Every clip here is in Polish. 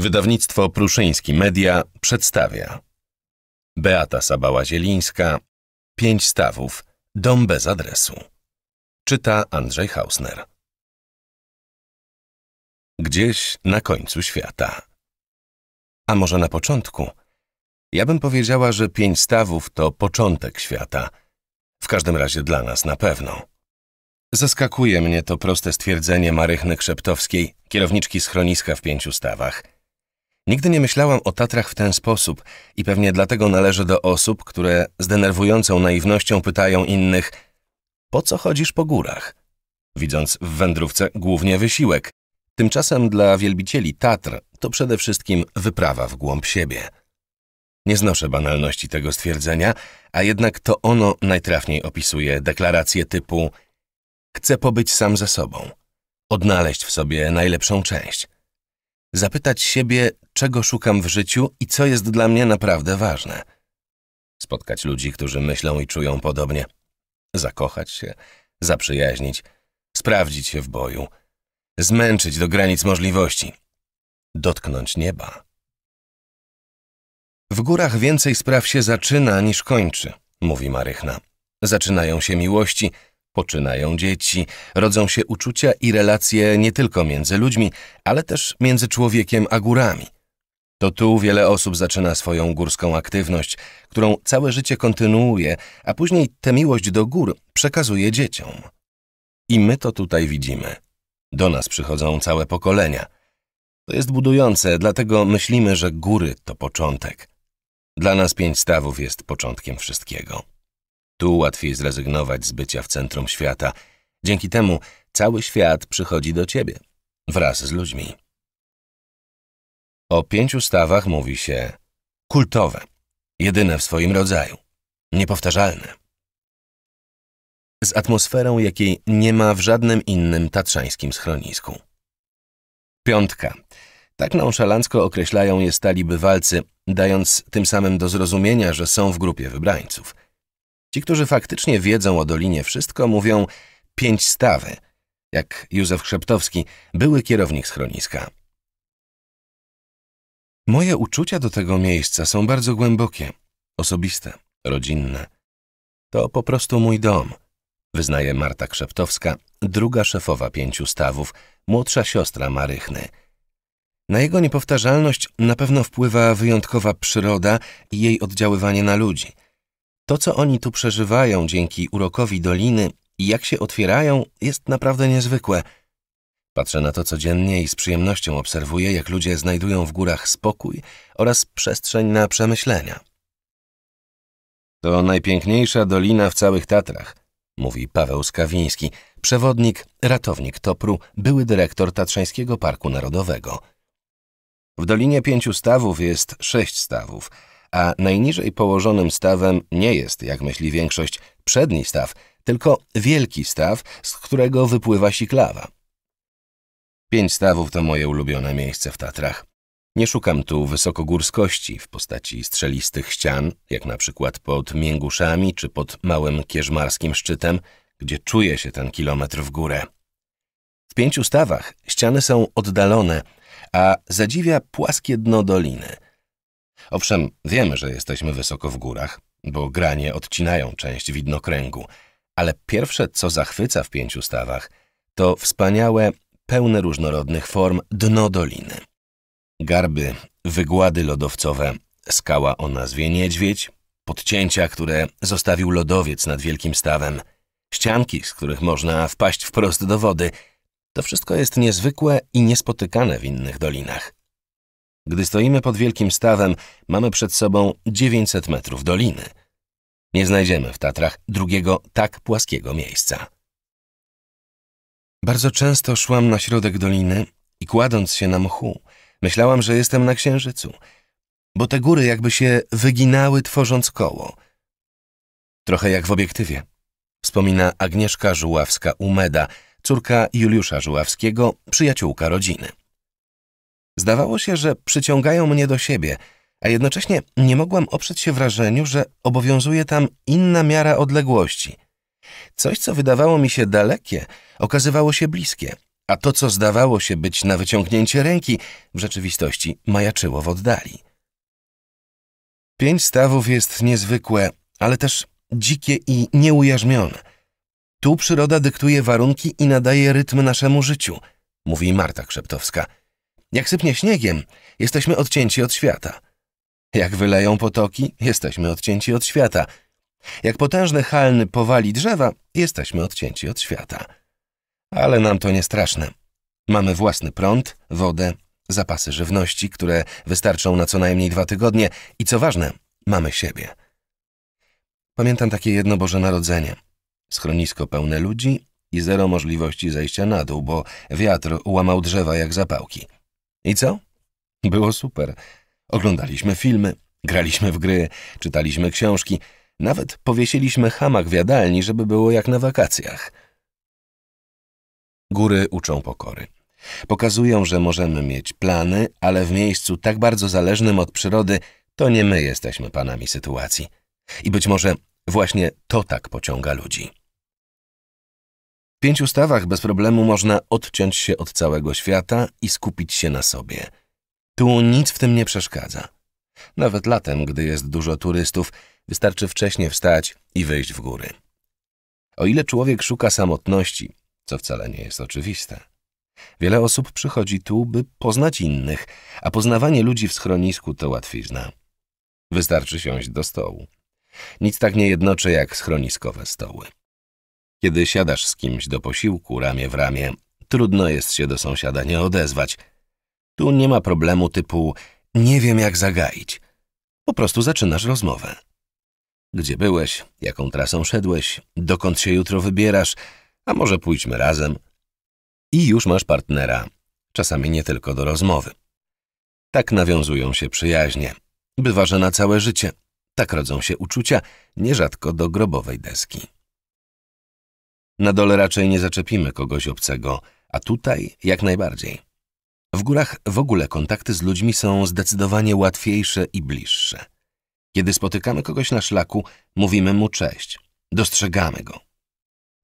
Wydawnictwo Pruszyński Media przedstawia Beata Sabała-Zielińska Pięć stawów Dom bez adresu Czyta Andrzej Hausner Gdzieś na końcu świata A może na początku? Ja bym powiedziała, że pięć stawów to początek świata. W każdym razie dla nas na pewno. Zaskakuje mnie to proste stwierdzenie Marychny Krzeptowskiej, kierowniczki schroniska w pięciu stawach – Nigdy nie myślałam o Tatrach w ten sposób i pewnie dlatego należę do osób, które z denerwującą naiwnością pytają innych po co chodzisz po górach? Widząc w wędrówce głównie wysiłek. Tymczasem dla wielbicieli Tatr to przede wszystkim wyprawa w głąb siebie. Nie znoszę banalności tego stwierdzenia, a jednak to ono najtrafniej opisuje deklaracje typu Chcę pobyć sam ze sobą, odnaleźć w sobie najlepszą część – zapytać siebie, czego szukam w życiu i co jest dla mnie naprawdę ważne. Spotkać ludzi, którzy myślą i czują podobnie. Zakochać się, zaprzyjaźnić, sprawdzić się w boju, zmęczyć do granic możliwości, dotknąć nieba. W górach więcej spraw się zaczyna niż kończy, mówi Marychna. Zaczynają się miłości – Poczynają dzieci, rodzą się uczucia i relacje nie tylko między ludźmi, ale też między człowiekiem a górami. To tu wiele osób zaczyna swoją górską aktywność, którą całe życie kontynuuje, a później tę miłość do gór przekazuje dzieciom. I my to tutaj widzimy. Do nas przychodzą całe pokolenia. To jest budujące, dlatego myślimy, że góry to początek. Dla nas pięć stawów jest początkiem wszystkiego. Tu łatwiej zrezygnować z bycia w centrum świata. Dzięki temu cały świat przychodzi do ciebie, wraz z ludźmi. O pięciu stawach mówi się kultowe, jedyne w swoim rodzaju, niepowtarzalne. Z atmosferą, jakiej nie ma w żadnym innym tatrzańskim schronisku. Piątka. Tak nonszalancko określają je stali bywalcy, dając tym samym do zrozumienia, że są w grupie wybrańców. Ci, którzy faktycznie wiedzą o Dolinie wszystko, mówią pięć stawy, jak Józef Krzeptowski, były kierownik schroniska. Moje uczucia do tego miejsca są bardzo głębokie, osobiste, rodzinne. To po prostu mój dom, wyznaje Marta Krzeptowska, druga szefowa pięciu stawów, młodsza siostra Marychny. Na jego niepowtarzalność na pewno wpływa wyjątkowa przyroda i jej oddziaływanie na ludzi – to, co oni tu przeżywają dzięki urokowi doliny i jak się otwierają, jest naprawdę niezwykłe. Patrzę na to codziennie i z przyjemnością obserwuję, jak ludzie znajdują w górach spokój oraz przestrzeń na przemyślenia. To najpiękniejsza dolina w całych Tatrach, mówi Paweł Skawiński, przewodnik, ratownik Topru, były dyrektor Tatrzańskiego Parku Narodowego. W Dolinie Pięciu Stawów jest sześć stawów, a najniżej położonym stawem nie jest, jak myśli większość, przedni staw, tylko wielki staw, z którego wypływa siklawa. Pięć stawów to moje ulubione miejsce w Tatrach. Nie szukam tu wysokogórskości w postaci strzelistych ścian, jak na przykład pod Mięguszami czy pod małym kierzmarskim szczytem, gdzie czuje się ten kilometr w górę. W pięciu stawach ściany są oddalone, a zadziwia płaskie dno doliny – Owszem, wiemy, że jesteśmy wysoko w górach, bo granie odcinają część widnokręgu, ale pierwsze, co zachwyca w pięciu stawach, to wspaniałe, pełne różnorodnych form dno doliny. Garby, wygłady lodowcowe, skała o nazwie Niedźwiedź, podcięcia, które zostawił lodowiec nad wielkim stawem, ścianki, z których można wpaść wprost do wody – to wszystko jest niezwykłe i niespotykane w innych dolinach. Gdy stoimy pod wielkim stawem, mamy przed sobą 900 metrów doliny. Nie znajdziemy w Tatrach drugiego tak płaskiego miejsca. Bardzo często szłam na środek doliny i kładąc się na mchu, myślałam, że jestem na księżycu, bo te góry jakby się wyginały, tworząc koło. Trochę jak w obiektywie, wspomina Agnieszka Żuławska-Umeda, córka Juliusza Żuławskiego, przyjaciółka rodziny. Zdawało się, że przyciągają mnie do siebie, a jednocześnie nie mogłam oprzeć się wrażeniu, że obowiązuje tam inna miara odległości. Coś, co wydawało mi się dalekie, okazywało się bliskie, a to, co zdawało się być na wyciągnięcie ręki, w rzeczywistości majaczyło w oddali. Pięć stawów jest niezwykłe, ale też dzikie i nieujarzmione. Tu przyroda dyktuje warunki i nadaje rytm naszemu życiu, mówi Marta Krzeptowska – jak sypnie śniegiem, jesteśmy odcięci od świata. Jak wyleją potoki, jesteśmy odcięci od świata. Jak potężny halny powali drzewa, jesteśmy odcięci od świata. Ale nam to nie straszne. Mamy własny prąd, wodę, zapasy żywności, które wystarczą na co najmniej dwa tygodnie i co ważne, mamy siebie. Pamiętam takie jedno Boże Narodzenie. Schronisko pełne ludzi i zero możliwości zejścia na dół, bo wiatr łamał drzewa jak zapałki. I co? Było super. Oglądaliśmy filmy, graliśmy w gry, czytaliśmy książki, nawet powiesiliśmy hamak w jadalni, żeby było jak na wakacjach. Góry uczą pokory. Pokazują, że możemy mieć plany, ale w miejscu tak bardzo zależnym od przyrody, to nie my jesteśmy panami sytuacji. I być może właśnie to tak pociąga ludzi pięciu stawach bez problemu można odciąć się od całego świata i skupić się na sobie. Tu nic w tym nie przeszkadza. Nawet latem, gdy jest dużo turystów, wystarczy wcześnie wstać i wyjść w góry. O ile człowiek szuka samotności, co wcale nie jest oczywiste. Wiele osób przychodzi tu, by poznać innych, a poznawanie ludzi w schronisku to łatwizna. Wystarczy siąść do stołu. Nic tak nie jednoczy jak schroniskowe stoły. Kiedy siadasz z kimś do posiłku ramię w ramię, trudno jest się do sąsiada nie odezwać. Tu nie ma problemu typu nie wiem jak zagaić. Po prostu zaczynasz rozmowę. Gdzie byłeś, jaką trasą szedłeś, dokąd się jutro wybierasz, a może pójdźmy razem. I już masz partnera, czasami nie tylko do rozmowy. Tak nawiązują się przyjaźnie. Bywa, że na całe życie. Tak rodzą się uczucia, nierzadko do grobowej deski. Na dole raczej nie zaczepimy kogoś obcego, a tutaj jak najbardziej. W górach w ogóle kontakty z ludźmi są zdecydowanie łatwiejsze i bliższe. Kiedy spotykamy kogoś na szlaku, mówimy mu cześć, dostrzegamy go.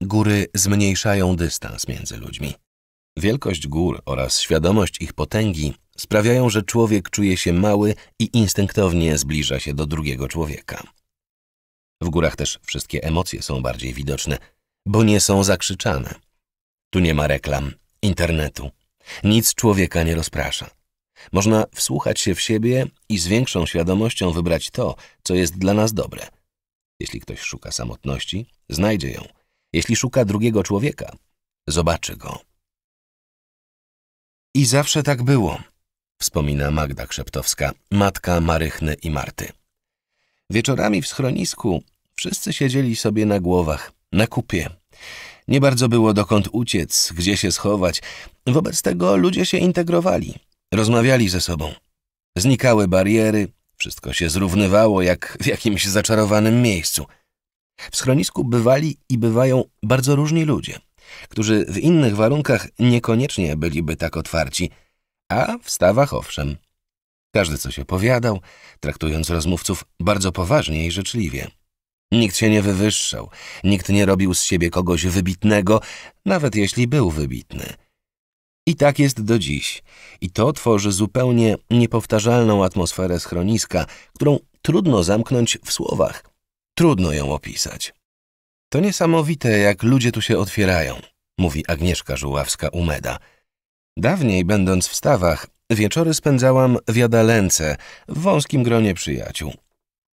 Góry zmniejszają dystans między ludźmi. Wielkość gór oraz świadomość ich potęgi sprawiają, że człowiek czuje się mały i instynktownie zbliża się do drugiego człowieka. W górach też wszystkie emocje są bardziej widoczne – bo nie są zakrzyczane. Tu nie ma reklam, internetu. Nic człowieka nie rozprasza. Można wsłuchać się w siebie i z większą świadomością wybrać to, co jest dla nas dobre. Jeśli ktoś szuka samotności, znajdzie ją. Jeśli szuka drugiego człowieka, zobaczy go. I zawsze tak było, wspomina Magda Krzeptowska, matka Marychny i Marty. Wieczorami w schronisku wszyscy siedzieli sobie na głowach, na kupie. Nie bardzo było dokąd uciec, gdzie się schować. Wobec tego ludzie się integrowali, rozmawiali ze sobą. Znikały bariery, wszystko się zrównywało jak w jakimś zaczarowanym miejscu. W schronisku bywali i bywają bardzo różni ludzie, którzy w innych warunkach niekoniecznie byliby tak otwarci, a w stawach owszem. Każdy co się powiadał, traktując rozmówców bardzo poważnie i życzliwie. Nikt się nie wywyższał, nikt nie robił z siebie kogoś wybitnego, nawet jeśli był wybitny. I tak jest do dziś. I to tworzy zupełnie niepowtarzalną atmosferę schroniska, którą trudno zamknąć w słowach. Trudno ją opisać. To niesamowite, jak ludzie tu się otwierają, mówi Agnieszka Żuławska-Umeda. Dawniej, będąc w stawach, wieczory spędzałam w Jadalence, w wąskim gronie przyjaciół.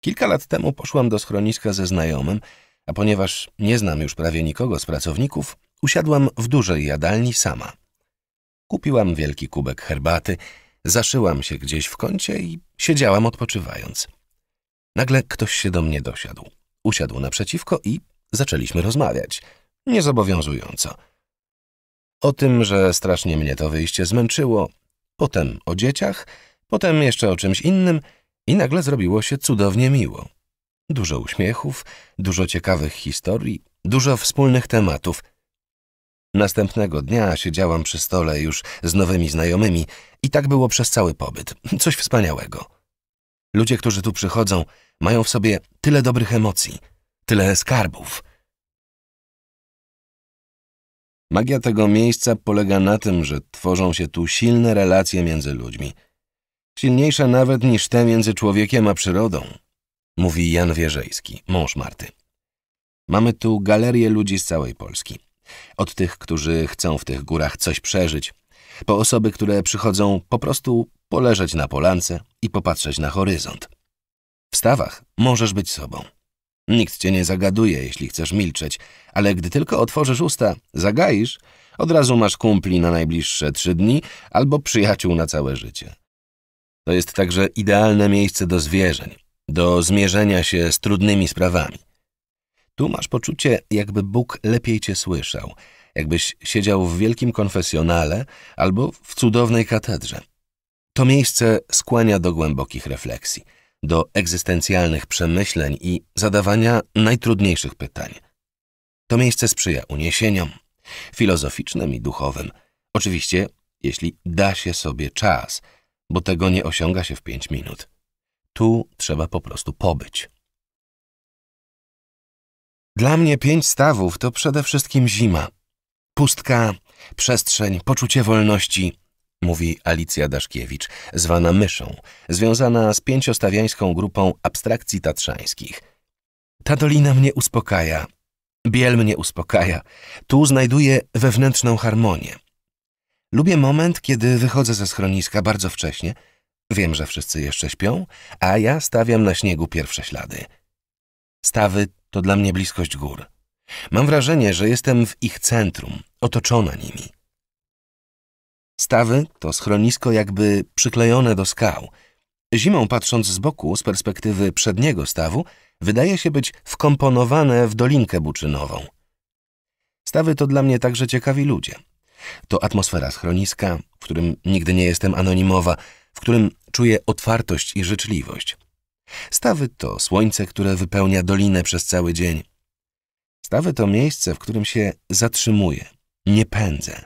Kilka lat temu poszłam do schroniska ze znajomym, a ponieważ nie znam już prawie nikogo z pracowników, usiadłam w dużej jadalni sama. Kupiłam wielki kubek herbaty, zaszyłam się gdzieś w kącie i siedziałam odpoczywając. Nagle ktoś się do mnie dosiadł. Usiadł naprzeciwko i zaczęliśmy rozmawiać. Niezobowiązująco. O tym, że strasznie mnie to wyjście zmęczyło, potem o dzieciach, potem jeszcze o czymś innym – i nagle zrobiło się cudownie miło. Dużo uśmiechów, dużo ciekawych historii, dużo wspólnych tematów. Następnego dnia siedziałam przy stole już z nowymi znajomymi i tak było przez cały pobyt. Coś wspaniałego. Ludzie, którzy tu przychodzą, mają w sobie tyle dobrych emocji, tyle skarbów. Magia tego miejsca polega na tym, że tworzą się tu silne relacje między ludźmi – silniejsza nawet niż te między człowiekiem a przyrodą, mówi Jan Wierzejski, mąż Marty. Mamy tu galerię ludzi z całej Polski. Od tych, którzy chcą w tych górach coś przeżyć, po osoby, które przychodzą po prostu poleżeć na polance i popatrzeć na horyzont. W stawach możesz być sobą. Nikt cię nie zagaduje, jeśli chcesz milczeć, ale gdy tylko otworzysz usta, zagaisz, od razu masz kumpli na najbliższe trzy dni albo przyjaciół na całe życie. To jest także idealne miejsce do zwierzeń, do zmierzenia się z trudnymi sprawami. Tu masz poczucie, jakby Bóg lepiej cię słyszał, jakbyś siedział w wielkim konfesjonale albo w cudownej katedrze. To miejsce skłania do głębokich refleksji, do egzystencjalnych przemyśleń i zadawania najtrudniejszych pytań. To miejsce sprzyja uniesieniom, filozoficznym i duchowym. Oczywiście, jeśli da się sobie czas – bo tego nie osiąga się w pięć minut. Tu trzeba po prostu pobyć. Dla mnie pięć stawów to przede wszystkim zima. Pustka, przestrzeń, poczucie wolności, mówi Alicja Daszkiewicz, zwana Myszą, związana z pięciostawiańską grupą abstrakcji tatrzańskich. Ta dolina mnie uspokaja, biel mnie uspokaja, tu znajduję wewnętrzną harmonię. Lubię moment, kiedy wychodzę ze schroniska bardzo wcześnie. Wiem, że wszyscy jeszcze śpią, a ja stawiam na śniegu pierwsze ślady. Stawy to dla mnie bliskość gór. Mam wrażenie, że jestem w ich centrum, otoczona nimi. Stawy to schronisko jakby przyklejone do skał. Zimą patrząc z boku, z perspektywy przedniego stawu, wydaje się być wkomponowane w dolinkę buczynową. Stawy to dla mnie także ciekawi ludzie. To atmosfera schroniska, w którym nigdy nie jestem anonimowa, w którym czuję otwartość i życzliwość. Stawy to słońce, które wypełnia dolinę przez cały dzień. Stawy to miejsce, w którym się zatrzymuję, nie pędzę.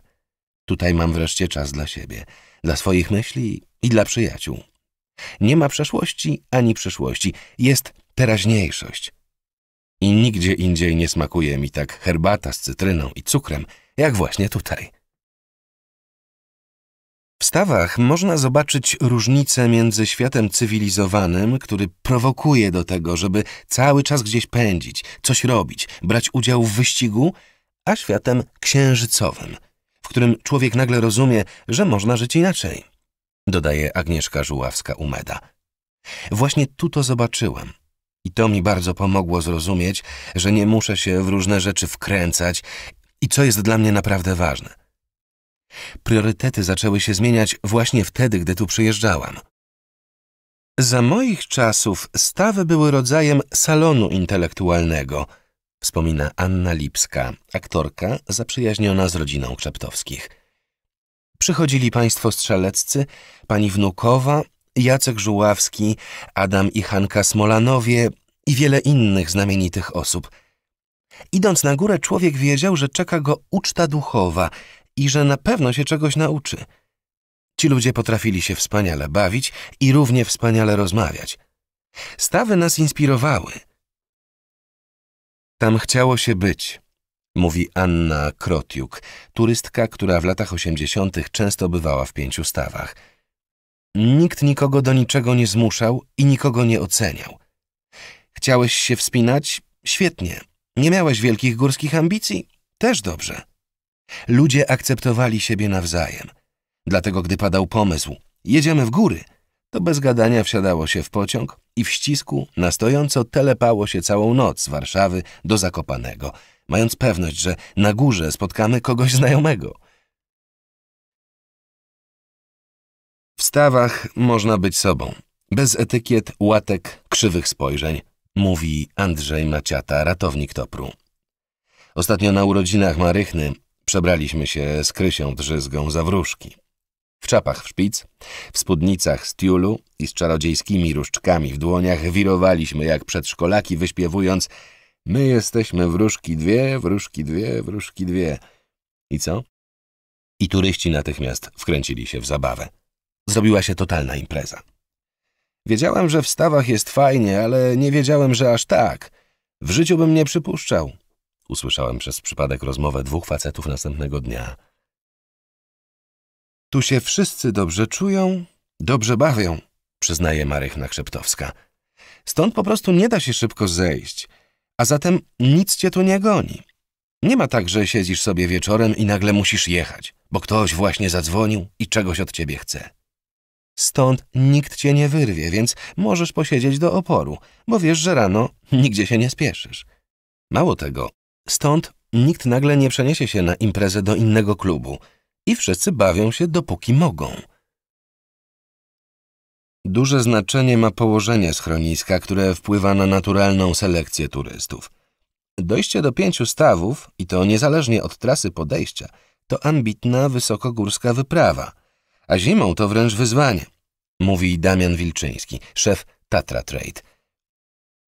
Tutaj mam wreszcie czas dla siebie, dla swoich myśli i dla przyjaciół. Nie ma przeszłości ani przyszłości, jest teraźniejszość. I nigdzie indziej nie smakuje mi tak herbata z cytryną i cukrem, jak właśnie tutaj. W stawach można zobaczyć różnicę między światem cywilizowanym, który prowokuje do tego, żeby cały czas gdzieś pędzić, coś robić, brać udział w wyścigu, a światem księżycowym, w którym człowiek nagle rozumie, że można żyć inaczej. Dodaje Agnieszka Żuławska-Umeda. Właśnie tu to zobaczyłem. I to mi bardzo pomogło zrozumieć, że nie muszę się w różne rzeczy wkręcać i co jest dla mnie naprawdę ważne. Priorytety zaczęły się zmieniać właśnie wtedy, gdy tu przyjeżdżałam. Za moich czasów stawy były rodzajem salonu intelektualnego, wspomina Anna Lipska, aktorka zaprzyjaźniona z rodziną Krzeptowskich. Przychodzili państwo strzeleccy, pani Wnukowa, Jacek Żuławski, Adam i Hanka Smolanowie i wiele innych znamienitych osób – Idąc na górę, człowiek wiedział, że czeka go uczta duchowa, i że na pewno się czegoś nauczy. Ci ludzie potrafili się wspaniale bawić i równie wspaniale rozmawiać. Stawy nas inspirowały. Tam chciało się być, mówi Anna Krotiuk, turystka, która w latach osiemdziesiątych często bywała w pięciu stawach. Nikt nikogo do niczego nie zmuszał i nikogo nie oceniał. Chciałeś się wspinać? Świetnie. Nie miałeś wielkich górskich ambicji? Też dobrze. Ludzie akceptowali siebie nawzajem. Dlatego gdy padał pomysł, jedziemy w góry, to bez gadania wsiadało się w pociąg i w ścisku na stojąco telepało się całą noc z Warszawy do Zakopanego, mając pewność, że na górze spotkamy kogoś znajomego. W stawach można być sobą, bez etykiet, łatek, krzywych spojrzeń, mówi Andrzej Maciata, ratownik Topru. Ostatnio na urodzinach Marychny Przebraliśmy się z Krysią Drzyzgą za wróżki. W czapach w szpic, w spódnicach z tiulu i z czarodziejskimi różdżkami w dłoniach wirowaliśmy jak przedszkolaki, wyśpiewując My jesteśmy wróżki dwie, wróżki dwie, wróżki dwie. I co? I turyści natychmiast wkręcili się w zabawę. Zrobiła się totalna impreza. Wiedziałem, że w stawach jest fajnie, ale nie wiedziałem, że aż tak. W życiu bym nie przypuszczał. Usłyszałem przez przypadek rozmowę dwóch facetów następnego dnia. Tu się wszyscy dobrze czują, dobrze bawią, przyznaje Marychna Krzeptowska. Stąd po prostu nie da się szybko zejść, a zatem nic cię tu nie goni. Nie ma tak, że siedzisz sobie wieczorem i nagle musisz jechać, bo ktoś właśnie zadzwonił i czegoś od ciebie chce. Stąd nikt cię nie wyrwie, więc możesz posiedzieć do oporu, bo wiesz, że rano nigdzie się nie spieszysz. Mało tego, Stąd nikt nagle nie przeniesie się na imprezę do innego klubu i wszyscy bawią się dopóki mogą. Duże znaczenie ma położenie schroniska, które wpływa na naturalną selekcję turystów. Dojście do pięciu stawów, i to niezależnie od trasy podejścia, to ambitna wysokogórska wyprawa, a zimą to wręcz wyzwanie, mówi Damian Wilczyński, szef Tatra Trade.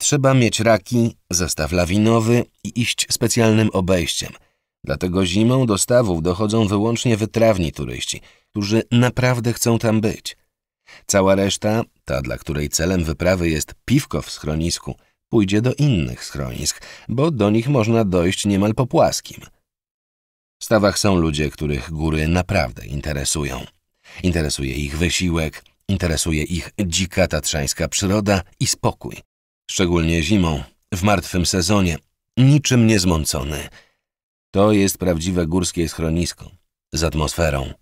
Trzeba mieć raki, zestaw lawinowy i iść specjalnym obejściem. Dlatego zimą do stawów dochodzą wyłącznie wytrawni turyści, którzy naprawdę chcą tam być. Cała reszta, ta dla której celem wyprawy jest piwko w schronisku, pójdzie do innych schronisk, bo do nich można dojść niemal po płaskim. W stawach są ludzie, których góry naprawdę interesują. Interesuje ich wysiłek, interesuje ich dzika tatrzańska przyroda i spokój szczególnie zimą, w martwym sezonie, niczym niezmącony. To jest prawdziwe górskie schronisko, z atmosferą.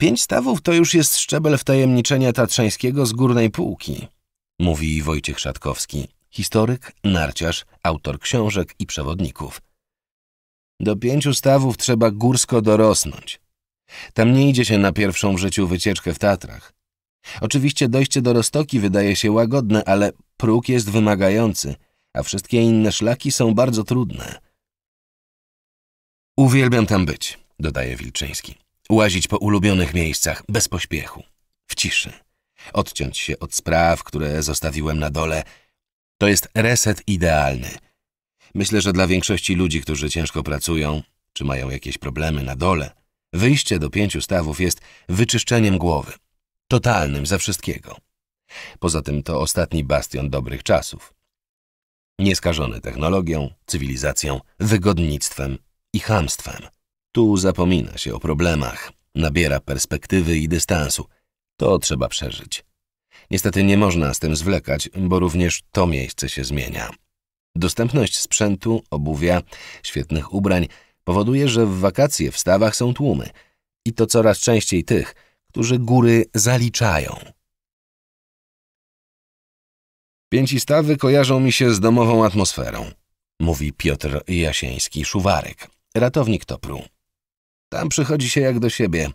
Pięć stawów to już jest szczebel wtajemniczenia tatrzańskiego z górnej półki, mówi Wojciech Szatkowski, historyk, narciarz, autor książek i przewodników. Do pięciu stawów trzeba górsko dorosnąć. Tam nie idzie się na pierwszą w życiu wycieczkę w Tatrach. Oczywiście dojście do Rostoki wydaje się łagodne, ale próg jest wymagający, a wszystkie inne szlaki są bardzo trudne. Uwielbiam tam być, dodaje Wilczyński. Łazić po ulubionych miejscach, bez pośpiechu, w ciszy. Odciąć się od spraw, które zostawiłem na dole. To jest reset idealny. Myślę, że dla większości ludzi, którzy ciężko pracują, czy mają jakieś problemy na dole, wyjście do pięciu stawów jest wyczyszczeniem głowy totalnym ze wszystkiego. Poza tym to ostatni bastion dobrych czasów. Nieskażony technologią, cywilizacją, wygodnictwem i chamstwem. Tu zapomina się o problemach, nabiera perspektywy i dystansu. To trzeba przeżyć. Niestety nie można z tym zwlekać, bo również to miejsce się zmienia. Dostępność sprzętu, obuwia, świetnych ubrań powoduje, że w wakacje w stawach są tłumy. I to coraz częściej tych – którzy góry zaliczają. Pięcistawy kojarzą mi się z domową atmosferą, mówi Piotr Jasieński-Szuwarek, ratownik Topru. Tam przychodzi się jak do siebie.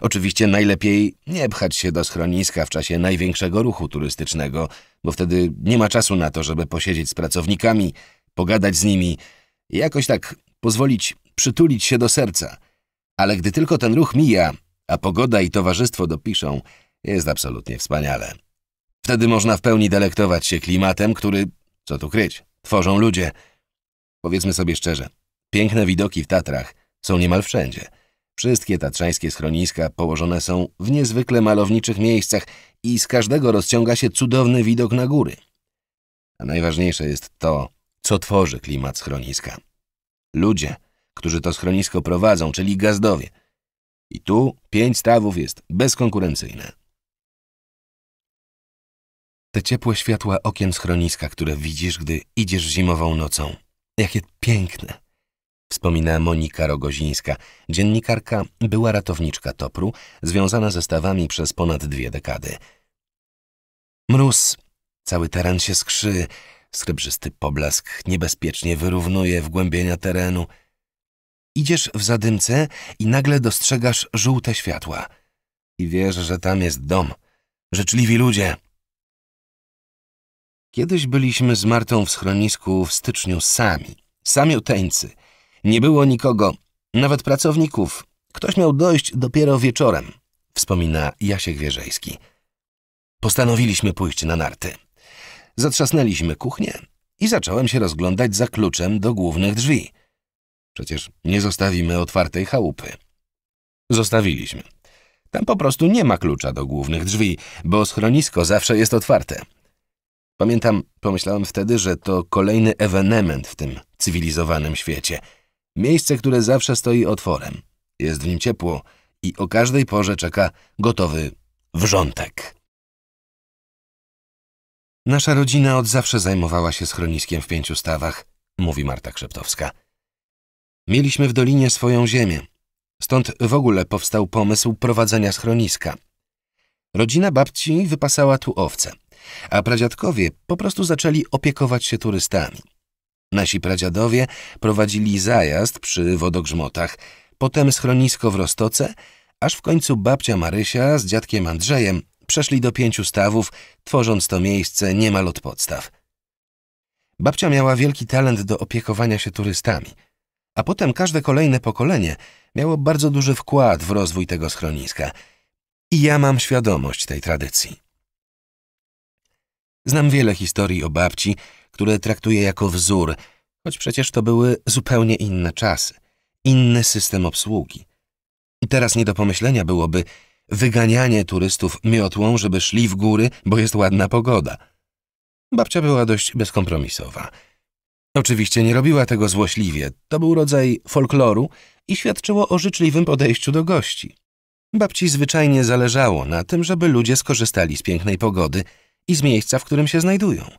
Oczywiście najlepiej nie pchać się do schroniska w czasie największego ruchu turystycznego, bo wtedy nie ma czasu na to, żeby posiedzieć z pracownikami, pogadać z nimi i jakoś tak pozwolić przytulić się do serca. Ale gdy tylko ten ruch mija, a pogoda i towarzystwo dopiszą, jest absolutnie wspaniale. Wtedy można w pełni delektować się klimatem, który, co tu kryć, tworzą ludzie. Powiedzmy sobie szczerze, piękne widoki w Tatrach są niemal wszędzie. Wszystkie tatrzańskie schroniska położone są w niezwykle malowniczych miejscach i z każdego rozciąga się cudowny widok na góry. A najważniejsze jest to, co tworzy klimat schroniska. Ludzie, którzy to schronisko prowadzą, czyli gazdowie – i tu pięć stawów jest bezkonkurencyjne. Te ciepłe światła okiem schroniska, które widzisz, gdy idziesz zimową nocą. Jakie piękne! Wspomina Monika Rogozińska, dziennikarka, była ratowniczka Topru, związana ze stawami przez ponad dwie dekady. Mróz, cały teren się skrzy, srebrzysty poblask niebezpiecznie wyrównuje wgłębienia terenu – Idziesz w zadymce i nagle dostrzegasz żółte światła. I wiesz, że tam jest dom. Życzliwi ludzie. Kiedyś byliśmy z Martą w schronisku w styczniu sami. Samiuteńcy. Nie było nikogo, nawet pracowników. Ktoś miał dojść dopiero wieczorem, wspomina Jasiek Wierzejski. Postanowiliśmy pójść na narty. Zatrzasnęliśmy kuchnię i zacząłem się rozglądać za kluczem do głównych drzwi – Przecież nie zostawimy otwartej chałupy. Zostawiliśmy. Tam po prostu nie ma klucza do głównych drzwi, bo schronisko zawsze jest otwarte. Pamiętam, pomyślałem wtedy, że to kolejny ewenement w tym cywilizowanym świecie. Miejsce, które zawsze stoi otworem. Jest w nim ciepło i o każdej porze czeka gotowy wrzątek. Nasza rodzina od zawsze zajmowała się schroniskiem w pięciu stawach, mówi Marta Krzeptowska. Mieliśmy w dolinie swoją ziemię. Stąd w ogóle powstał pomysł prowadzenia schroniska. Rodzina babci wypasała tu owce, a pradziadkowie po prostu zaczęli opiekować się turystami. Nasi pradziadowie prowadzili zajazd przy wodogrzmotach, potem schronisko w Rostoce, aż w końcu babcia Marysia z dziadkiem Andrzejem przeszli do pięciu stawów, tworząc to miejsce niemal od podstaw. Babcia miała wielki talent do opiekowania się turystami – a potem każde kolejne pokolenie miało bardzo duży wkład w rozwój tego schroniska. I ja mam świadomość tej tradycji. Znam wiele historii o babci, które traktuję jako wzór, choć przecież to były zupełnie inne czasy, inny system obsługi. I teraz nie do pomyślenia byłoby wyganianie turystów miotłą, żeby szli w góry, bo jest ładna pogoda. Babcia była dość bezkompromisowa – Oczywiście nie robiła tego złośliwie, to był rodzaj folkloru i świadczyło o życzliwym podejściu do gości. Babci zwyczajnie zależało na tym, żeby ludzie skorzystali z pięknej pogody i z miejsca, w którym się znajdują.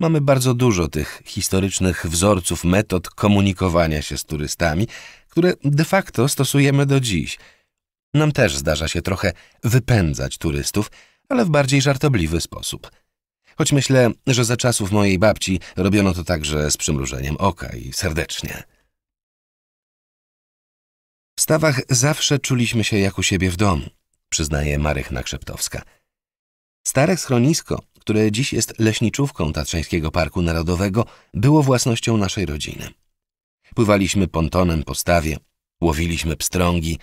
Mamy bardzo dużo tych historycznych wzorców metod komunikowania się z turystami, które de facto stosujemy do dziś. Nam też zdarza się trochę wypędzać turystów, ale w bardziej żartobliwy sposób – Choć myślę, że za czasów mojej babci robiono to także z przymrużeniem oka i serdecznie. W stawach zawsze czuliśmy się jak u siebie w domu, przyznaje Marychna Krzeptowska. Stare schronisko, które dziś jest leśniczówką Tatrzańskiego Parku Narodowego, było własnością naszej rodziny. Pływaliśmy pontonem po stawie, łowiliśmy pstrągi,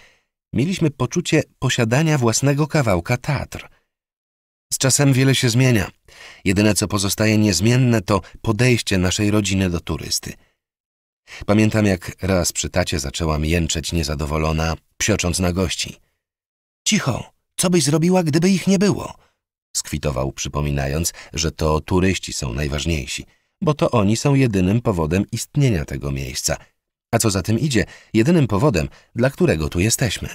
mieliśmy poczucie posiadania własnego kawałka Tatr. Z czasem wiele się zmienia – Jedyne, co pozostaje niezmienne, to podejście naszej rodziny do turysty. Pamiętam, jak raz przy tacie zaczęłam jęczeć niezadowolona, psiocząc na gości. Cicho, co byś zrobiła, gdyby ich nie było? Skwitował, przypominając, że to turyści są najważniejsi, bo to oni są jedynym powodem istnienia tego miejsca. A co za tym idzie, jedynym powodem, dla którego tu jesteśmy.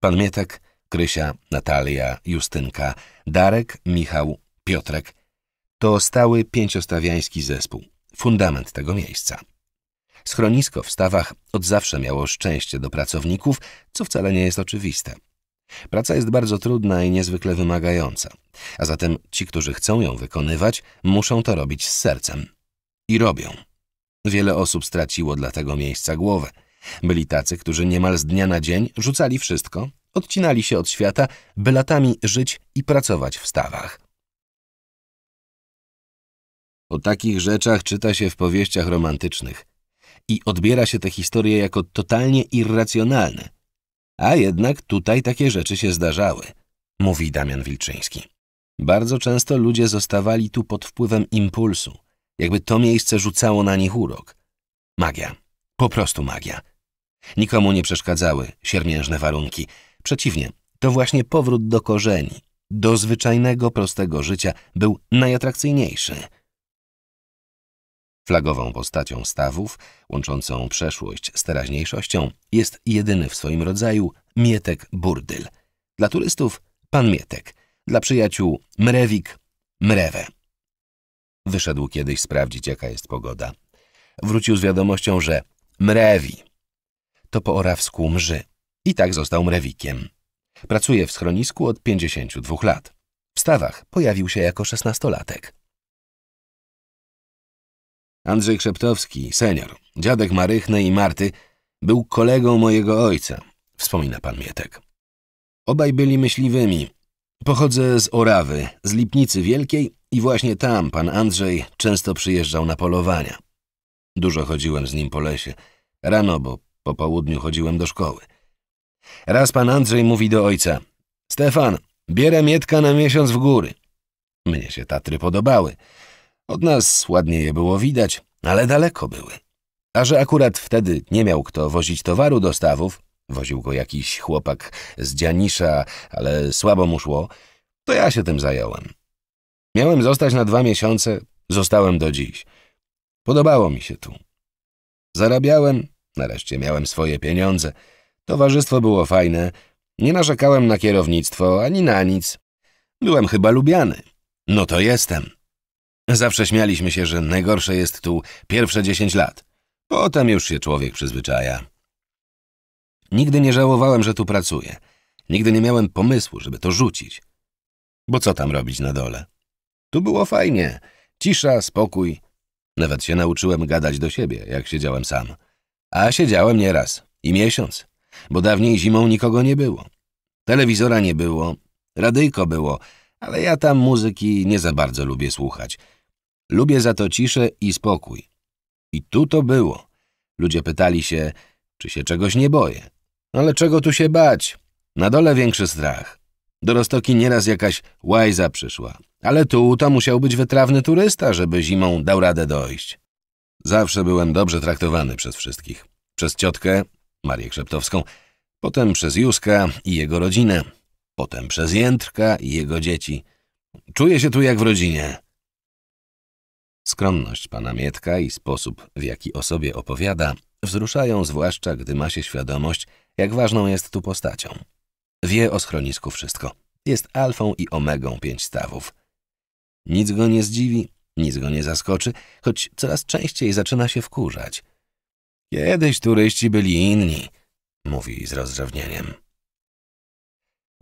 Pan Mietek Krysia, Natalia, Justynka, Darek, Michał, Piotrek. To stały pięciostawiański zespół, fundament tego miejsca. Schronisko w stawach od zawsze miało szczęście do pracowników, co wcale nie jest oczywiste. Praca jest bardzo trudna i niezwykle wymagająca, a zatem ci, którzy chcą ją wykonywać, muszą to robić z sercem. I robią. Wiele osób straciło dla tego miejsca głowę. Byli tacy, którzy niemal z dnia na dzień rzucali wszystko odcinali się od świata, by latami żyć i pracować w stawach. O takich rzeczach czyta się w powieściach romantycznych i odbiera się te historie jako totalnie irracjonalne. A jednak tutaj takie rzeczy się zdarzały, mówi Damian Wilczyński. Bardzo często ludzie zostawali tu pod wpływem impulsu, jakby to miejsce rzucało na nich urok. Magia. Po prostu magia. Nikomu nie przeszkadzały siermiężne warunki, Przeciwnie, to właśnie powrót do korzeni, do zwyczajnego, prostego życia był najatrakcyjniejszy. Flagową postacią stawów, łączącą przeszłość z teraźniejszością, jest jedyny w swoim rodzaju Mietek Burdyl. Dla turystów pan Mietek, dla przyjaciół Mrewik Mrewę. Wyszedł kiedyś sprawdzić, jaka jest pogoda. Wrócił z wiadomością, że mrewi. To po orawsku mrzy. I tak został mrewikiem. Pracuje w schronisku od 52 lat. W stawach pojawił się jako szesnastolatek. Andrzej Krzeptowski, senior, dziadek Marychny i Marty, był kolegą mojego ojca, wspomina pan Mietek. Obaj byli myśliwymi. Pochodzę z Orawy, z Lipnicy Wielkiej i właśnie tam pan Andrzej często przyjeżdżał na polowania. Dużo chodziłem z nim po lesie. Rano, bo po południu chodziłem do szkoły. Raz pan Andrzej mówi do ojca. Stefan, bierę Mietka na miesiąc w góry. Mnie się Tatry podobały. Od nas ładnie je było widać, ale daleko były. A że akurat wtedy nie miał kto wozić towaru do stawów, woził go jakiś chłopak z Dzianisza, ale słabo mu szło, to ja się tym zająłem. Miałem zostać na dwa miesiące, zostałem do dziś. Podobało mi się tu. Zarabiałem, nareszcie miałem swoje pieniądze – Towarzystwo było fajne. Nie narzekałem na kierownictwo, ani na nic. Byłem chyba lubiany. No to jestem. Zawsze śmialiśmy się, że najgorsze jest tu pierwsze dziesięć lat. Potem już się człowiek przyzwyczaja. Nigdy nie żałowałem, że tu pracuję. Nigdy nie miałem pomysłu, żeby to rzucić. Bo co tam robić na dole? Tu było fajnie. Cisza, spokój. Nawet się nauczyłem gadać do siebie, jak siedziałem sam. A siedziałem nieraz. I miesiąc bo dawniej zimą nikogo nie było. Telewizora nie było, radyjko było, ale ja tam muzyki nie za bardzo lubię słuchać. Lubię za to ciszę i spokój. I tu to było. Ludzie pytali się, czy się czegoś nie boję. No, ale czego tu się bać? Na dole większy strach. Do Rostoki nieraz jakaś łajza przyszła. Ale tu to musiał być wytrawny turysta, żeby zimą dał radę dojść. Zawsze byłem dobrze traktowany przez wszystkich. Przez ciotkę, Marię Krzeptowską, potem przez Józka i jego rodzinę, potem przez Jędrka i jego dzieci. Czuję się tu jak w rodzinie. Skromność pana Mietka i sposób, w jaki o sobie opowiada, wzruszają zwłaszcza, gdy ma się świadomość, jak ważną jest tu postacią. Wie o schronisku wszystko. Jest alfą i omegą pięć stawów. Nic go nie zdziwi, nic go nie zaskoczy, choć coraz częściej zaczyna się wkurzać – Kiedyś turyści byli inni, mówi z rozrzewnieniem.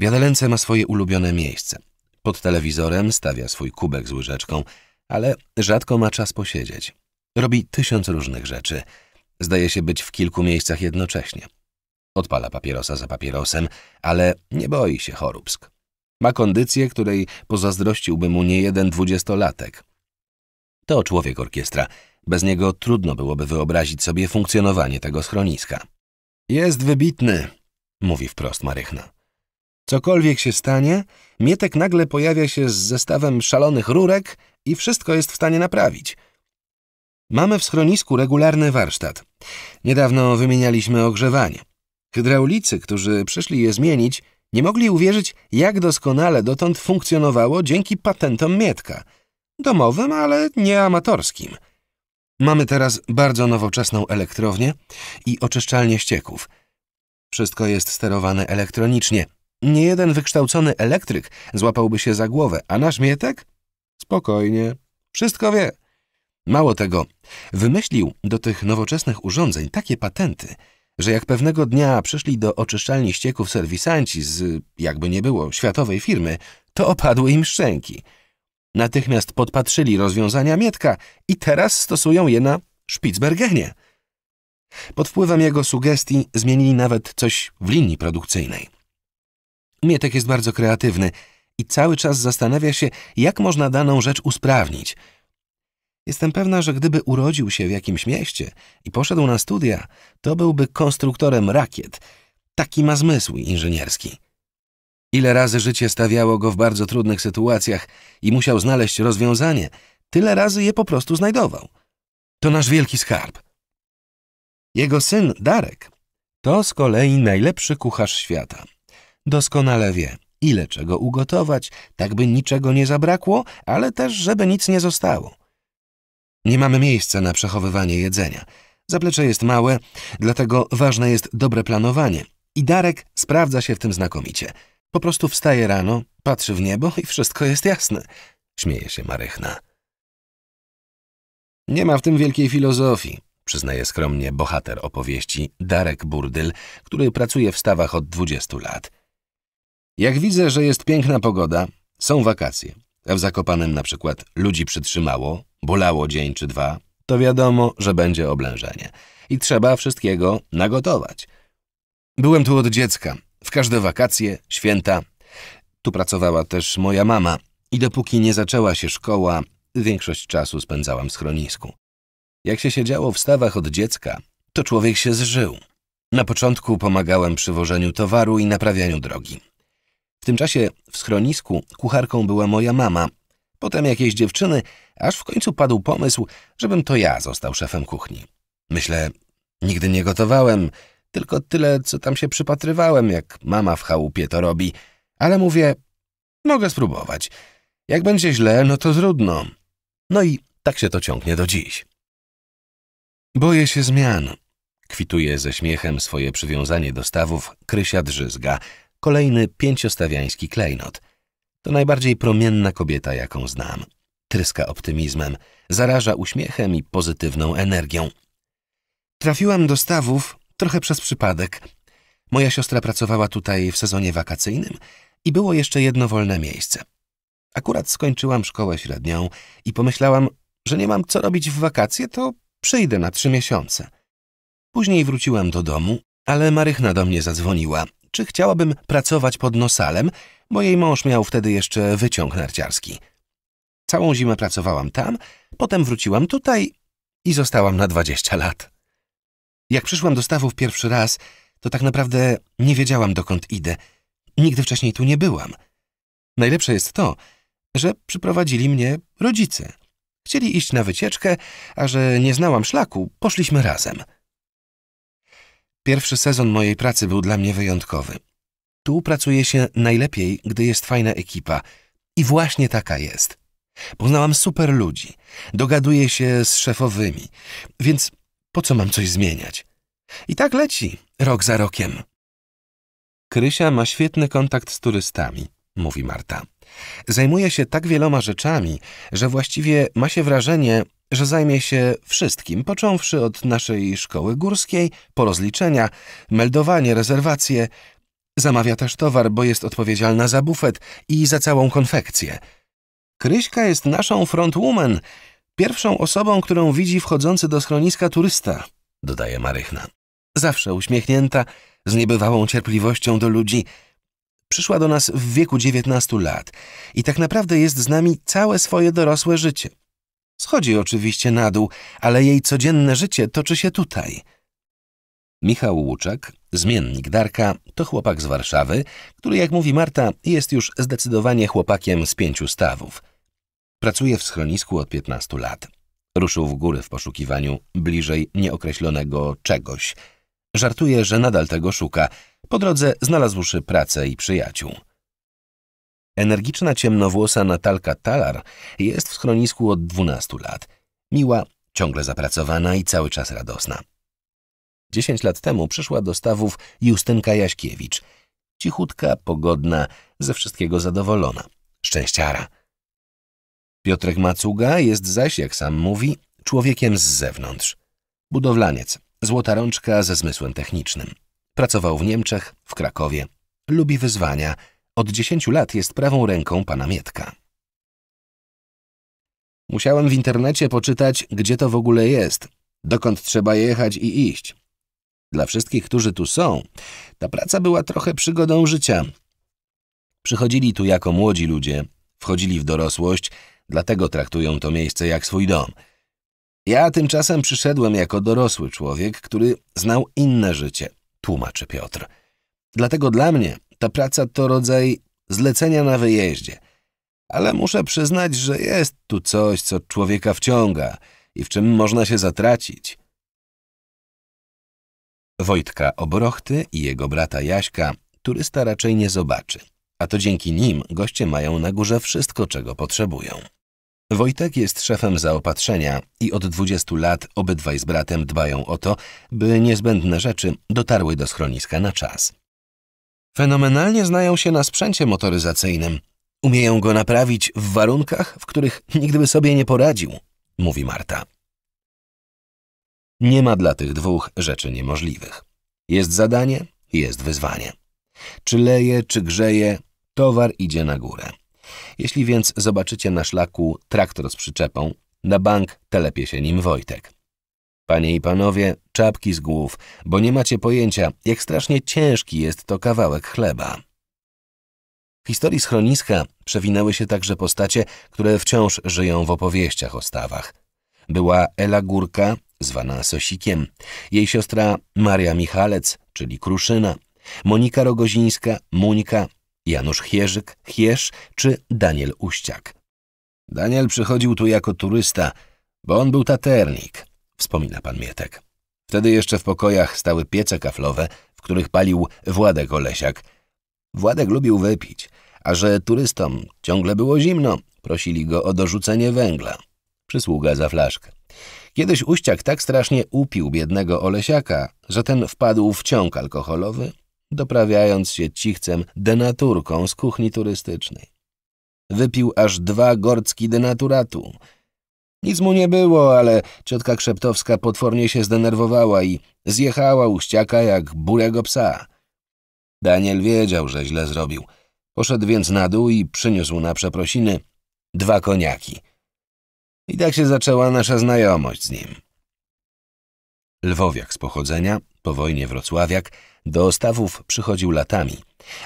Wiadelęce ma swoje ulubione miejsce. Pod telewizorem stawia swój kubek z łyżeczką, ale rzadko ma czas posiedzieć. Robi tysiąc różnych rzeczy. Zdaje się być w kilku miejscach jednocześnie. Odpala papierosa za papierosem, ale nie boi się choróbsk. Ma kondycję, której pozazdrościłby mu niejeden dwudziestolatek. To człowiek orkiestra – bez niego trudno byłoby wyobrazić sobie funkcjonowanie tego schroniska. Jest wybitny, mówi wprost Marychna. Cokolwiek się stanie, Mietek nagle pojawia się z zestawem szalonych rurek i wszystko jest w stanie naprawić. Mamy w schronisku regularny warsztat. Niedawno wymienialiśmy ogrzewanie. Hydraulicy, którzy przyszli je zmienić, nie mogli uwierzyć, jak doskonale dotąd funkcjonowało dzięki patentom Mietka. Domowym, ale nie amatorskim – Mamy teraz bardzo nowoczesną elektrownię i oczyszczalnię ścieków. Wszystko jest sterowane elektronicznie. Nie jeden wykształcony elektryk złapałby się za głowę, a nasz Mietek? Spokojnie. Wszystko wie. Mało tego, wymyślił do tych nowoczesnych urządzeń takie patenty, że jak pewnego dnia przyszli do oczyszczalni ścieków serwisanci z, jakby nie było, światowej firmy, to opadły im szczęki – Natychmiast podpatrzyli rozwiązania Mietka i teraz stosują je na Spitsbergenie. Pod wpływem jego sugestii zmienili nawet coś w linii produkcyjnej. Mietek jest bardzo kreatywny i cały czas zastanawia się, jak można daną rzecz usprawnić. Jestem pewna, że gdyby urodził się w jakimś mieście i poszedł na studia, to byłby konstruktorem rakiet. Taki ma zmysł inżynierski. Ile razy życie stawiało go w bardzo trudnych sytuacjach i musiał znaleźć rozwiązanie, tyle razy je po prostu znajdował. To nasz wielki skarb. Jego syn Darek to z kolei najlepszy kucharz świata. Doskonale wie, ile czego ugotować, tak by niczego nie zabrakło, ale też, żeby nic nie zostało. Nie mamy miejsca na przechowywanie jedzenia. Zaplecze jest małe, dlatego ważne jest dobre planowanie i Darek sprawdza się w tym znakomicie – po prostu wstaje rano, patrzy w niebo i wszystko jest jasne. Śmieje się Marychna. Nie ma w tym wielkiej filozofii, przyznaje skromnie bohater opowieści Darek Burdyl, który pracuje w stawach od 20 lat. Jak widzę, że jest piękna pogoda, są wakacje, w Zakopanem na przykład ludzi przytrzymało, bolało dzień czy dwa, to wiadomo, że będzie oblężenie. I trzeba wszystkiego nagotować. Byłem tu od dziecka, w każde wakacje, święta. Tu pracowała też moja mama i dopóki nie zaczęła się szkoła, większość czasu spędzałam w schronisku. Jak się siedziało w stawach od dziecka, to człowiek się zżył. Na początku pomagałem przy wożeniu towaru i naprawianiu drogi. W tym czasie w schronisku kucharką była moja mama, potem jakieś dziewczyny, aż w końcu padł pomysł, żebym to ja został szefem kuchni. Myślę, nigdy nie gotowałem, tylko tyle, co tam się przypatrywałem, jak mama w chałupie to robi. Ale mówię, mogę spróbować. Jak będzie źle, no to trudno. No i tak się to ciągnie do dziś. Boję się zmian. Kwituje ze śmiechem swoje przywiązanie do stawów Krysia Drzyzga, kolejny pięciostawiański klejnot. To najbardziej promienna kobieta, jaką znam. Tryska optymizmem, zaraża uśmiechem i pozytywną energią. Trafiłam do stawów, Trochę przez przypadek. Moja siostra pracowała tutaj w sezonie wakacyjnym i było jeszcze jedno wolne miejsce. Akurat skończyłam szkołę średnią i pomyślałam, że nie mam co robić w wakacje, to przyjdę na trzy miesiące. Później wróciłam do domu, ale Marychna do mnie zadzwoniła, czy chciałabym pracować pod nosalem, bo jej mąż miał wtedy jeszcze wyciąg narciarski. Całą zimę pracowałam tam, potem wróciłam tutaj i zostałam na dwadzieścia lat. Jak przyszłam do stawów pierwszy raz, to tak naprawdę nie wiedziałam, dokąd idę. Nigdy wcześniej tu nie byłam. Najlepsze jest to, że przyprowadzili mnie rodzice. Chcieli iść na wycieczkę, a że nie znałam szlaku, poszliśmy razem. Pierwszy sezon mojej pracy był dla mnie wyjątkowy. Tu pracuje się najlepiej, gdy jest fajna ekipa. I właśnie taka jest. Poznałam super ludzi, dogaduję się z szefowymi, więc po co mam coś zmieniać? I tak leci, rok za rokiem. Krysia ma świetny kontakt z turystami, mówi Marta. Zajmuje się tak wieloma rzeczami, że właściwie ma się wrażenie, że zajmie się wszystkim, począwszy od naszej szkoły górskiej, po rozliczenia, meldowanie, rezerwacje. Zamawia też towar, bo jest odpowiedzialna za bufet i za całą konfekcję. Kryśka jest naszą frontwoman Pierwszą osobą, którą widzi wchodzący do schroniska turysta, dodaje Marychna. Zawsze uśmiechnięta, z niebywałą cierpliwością do ludzi. Przyszła do nas w wieku dziewiętnastu lat i tak naprawdę jest z nami całe swoje dorosłe życie. Schodzi oczywiście na dół, ale jej codzienne życie toczy się tutaj. Michał Łuczak, zmiennik Darka, to chłopak z Warszawy, który, jak mówi Marta, jest już zdecydowanie chłopakiem z pięciu stawów – Pracuje w schronisku od 15 lat. Ruszył w góry w poszukiwaniu bliżej nieokreślonego czegoś. Żartuje, że nadal tego szuka. Po drodze znalazłszy pracę i przyjaciół. Energiczna ciemnowłosa Natalka Talar jest w schronisku od 12 lat. Miła, ciągle zapracowana i cały czas radosna. Dziesięć lat temu przyszła do stawów Justynka Jaśkiewicz. Cichutka, pogodna, ze wszystkiego zadowolona. Szczęściara. Piotrek Macuga jest zaś, jak sam mówi, człowiekiem z zewnątrz. Budowlaniec, złota rączka ze zmysłem technicznym. Pracował w Niemczech, w Krakowie. Lubi wyzwania. Od dziesięciu lat jest prawą ręką pana Mietka. Musiałem w internecie poczytać, gdzie to w ogóle jest, dokąd trzeba jechać i iść. Dla wszystkich, którzy tu są, ta praca była trochę przygodą życia. Przychodzili tu jako młodzi ludzie, wchodzili w dorosłość – dlatego traktują to miejsce jak swój dom. Ja tymczasem przyszedłem jako dorosły człowiek, który znał inne życie, tłumaczy Piotr. Dlatego dla mnie ta praca to rodzaj zlecenia na wyjeździe. Ale muszę przyznać, że jest tu coś, co człowieka wciąga i w czym można się zatracić. Wojtka Obrochty i jego brata Jaśka turysta raczej nie zobaczy, a to dzięki nim goście mają na górze wszystko, czego potrzebują. Wojtek jest szefem zaopatrzenia i od 20 lat obydwaj z bratem dbają o to, by niezbędne rzeczy dotarły do schroniska na czas. Fenomenalnie znają się na sprzęcie motoryzacyjnym. Umieją go naprawić w warunkach, w których nigdy by sobie nie poradził, mówi Marta. Nie ma dla tych dwóch rzeczy niemożliwych. Jest zadanie, jest wyzwanie. Czy leje, czy grzeje, towar idzie na górę. Jeśli więc zobaczycie na szlaku traktor z przyczepą, na bank telepie się nim Wojtek. Panie i panowie, czapki z głów, bo nie macie pojęcia, jak strasznie ciężki jest to kawałek chleba. W historii schroniska przewinęły się także postacie, które wciąż żyją w opowieściach o stawach. Była Ela Górka, zwana Sosikiem, jej siostra Maria Michalec, czyli Kruszyna, Monika Rogozińska, Muńka, Janusz Chierzyk, Chierz czy Daniel Uściak. Daniel przychodził tu jako turysta, bo on był taternik, wspomina pan Mietek. Wtedy jeszcze w pokojach stały piece kaflowe, w których palił Władek Olesiak. Władek lubił wypić, a że turystom ciągle było zimno, prosili go o dorzucenie węgla. Przysługa za flaszkę. Kiedyś Uściak tak strasznie upił biednego Olesiaka, że ten wpadł w ciąg alkoholowy doprawiając się cichcem denaturką z kuchni turystycznej. Wypił aż dwa gorcki denaturatu. Nic mu nie było, ale ciotka Krzeptowska potwornie się zdenerwowała i zjechała ściaka jak burego psa. Daniel wiedział, że źle zrobił. Poszedł więc na dół i przyniósł na przeprosiny dwa koniaki. I tak się zaczęła nasza znajomość z nim. Lwowiak z pochodzenia, po wojnie wrocławiak, do stawów przychodził latami,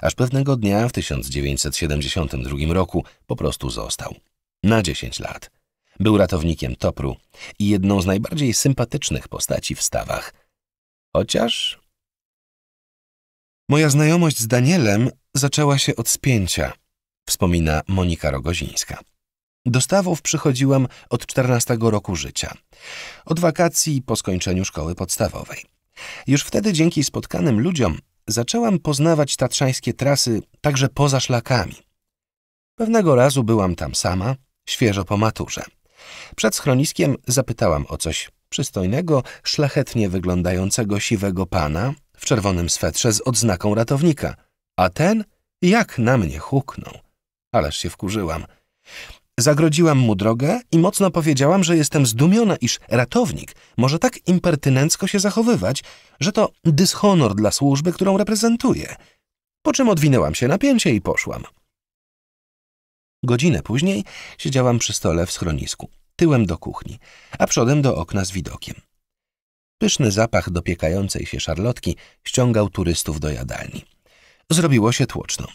aż pewnego dnia w 1972 roku po prostu został. Na 10 lat. Był ratownikiem Topru i jedną z najbardziej sympatycznych postaci w Stawach. Chociaż... Moja znajomość z Danielem zaczęła się od spięcia, wspomina Monika Rogozińska. Do stawów przychodziłam od 14 roku życia, od wakacji po skończeniu szkoły podstawowej. Już wtedy dzięki spotkanym ludziom zaczęłam poznawać tatrzańskie trasy także poza szlakami. Pewnego razu byłam tam sama, świeżo po maturze. Przed schroniskiem zapytałam o coś przystojnego, szlachetnie wyglądającego siwego pana w czerwonym swetrze z odznaką ratownika, a ten jak na mnie huknął. Ależ się wkurzyłam. Zagrodziłam mu drogę i mocno powiedziałam, że jestem zdumiona, iż ratownik może tak impertynencko się zachowywać, że to dyshonor dla służby, którą reprezentuje. Po czym odwinęłam się na pięcie i poszłam. Godzinę później siedziałam przy stole w schronisku, tyłem do kuchni, a przodem do okna z widokiem. Pyszny zapach dopiekającej się szarlotki ściągał turystów do jadalni. Zrobiło się tłoczno.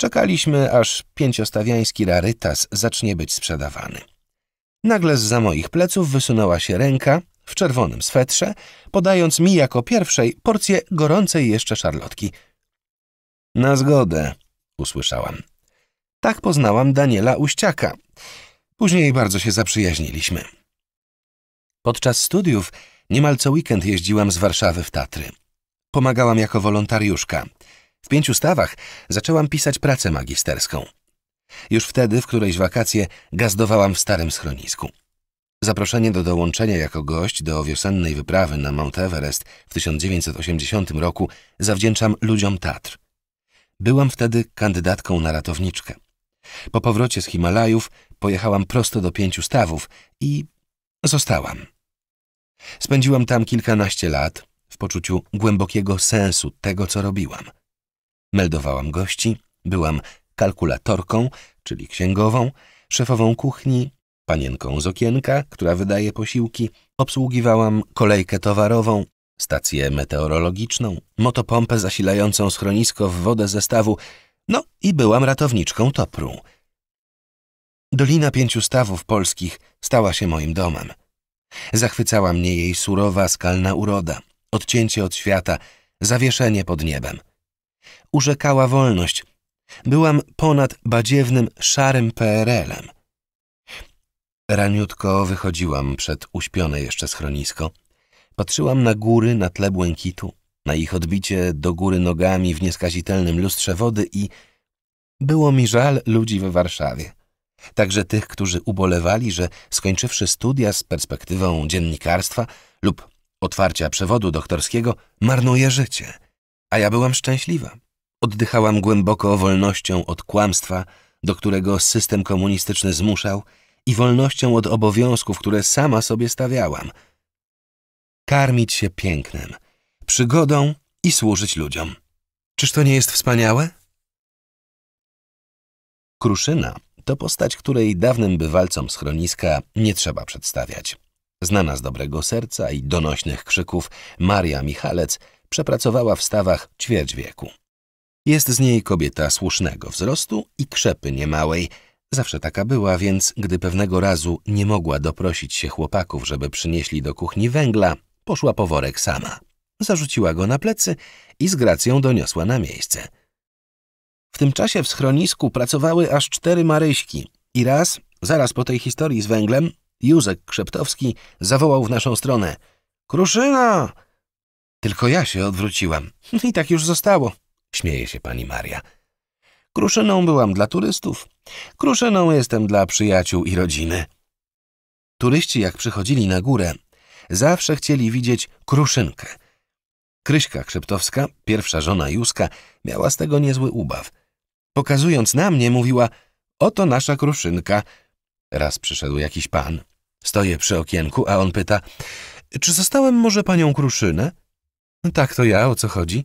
Czekaliśmy, aż pięciostawiański rarytas zacznie być sprzedawany. Nagle z za moich pleców wysunęła się ręka w czerwonym swetrze, podając mi jako pierwszej porcję gorącej jeszcze szarlotki. Na zgodę, usłyszałam. Tak poznałam Daniela Uściaka. Później bardzo się zaprzyjaźniliśmy. Podczas studiów niemal co weekend jeździłam z Warszawy w Tatry. Pomagałam jako wolontariuszka. W pięciu stawach zaczęłam pisać pracę magisterską. Już wtedy, w którejś wakacje, gazdowałam w starym schronisku. Zaproszenie do dołączenia jako gość do wiosennej wyprawy na Mount Everest w 1980 roku zawdzięczam ludziom Tatr. Byłam wtedy kandydatką na ratowniczkę. Po powrocie z Himalajów pojechałam prosto do pięciu stawów i zostałam. Spędziłam tam kilkanaście lat w poczuciu głębokiego sensu tego, co robiłam. Meldowałam gości, byłam kalkulatorką, czyli księgową, szefową kuchni, panienką z okienka, która wydaje posiłki, obsługiwałam kolejkę towarową, stację meteorologiczną, motopompę zasilającą schronisko w wodę zestawu, no i byłam ratowniczką topru. Dolina Pięciu Stawów Polskich stała się moim domem. Zachwycała mnie jej surowa, skalna uroda, odcięcie od świata, zawieszenie pod niebem – urzekała wolność. Byłam ponad badziewnym, szarym PRL-em. Raniutko wychodziłam przed uśpione jeszcze schronisko. Patrzyłam na góry na tle błękitu, na ich odbicie do góry nogami w nieskazitelnym lustrze wody i było mi żal ludzi we Warszawie. Także tych, którzy ubolewali, że skończywszy studia z perspektywą dziennikarstwa lub otwarcia przewodu doktorskiego, marnuje życie – a ja byłam szczęśliwa. Oddychałam głęboko wolnością od kłamstwa, do którego system komunistyczny zmuszał, i wolnością od obowiązków, które sama sobie stawiałam. Karmić się pięknem, przygodą i służyć ludziom. Czyż to nie jest wspaniałe? Kruszyna to postać, której dawnym bywalcom schroniska nie trzeba przedstawiać. Znana z dobrego serca i donośnych krzyków, Maria Michalec Przepracowała w stawach ćwierć wieku. Jest z niej kobieta słusznego wzrostu i krzepy niemałej. Zawsze taka była, więc gdy pewnego razu nie mogła doprosić się chłopaków, żeby przynieśli do kuchni węgla, poszła po worek sama. Zarzuciła go na plecy i z gracją doniosła na miejsce. W tym czasie w schronisku pracowały aż cztery Maryśki i raz, zaraz po tej historii z węglem, Józek Krzeptowski zawołał w naszą stronę – Kruszyna! Tylko ja się odwróciłam. No I tak już zostało, śmieje się pani Maria. Kruszyną byłam dla turystów. Kruszyną jestem dla przyjaciół i rodziny. Turyści, jak przychodzili na górę, zawsze chcieli widzieć kruszynkę. Kryśka Krzeptowska, pierwsza żona Józka, miała z tego niezły ubaw. Pokazując na mnie, mówiła – oto nasza kruszynka. Raz przyszedł jakiś pan. Stoję przy okienku, a on pyta – czy zostałem może panią kruszynę? No tak, to ja, o co chodzi?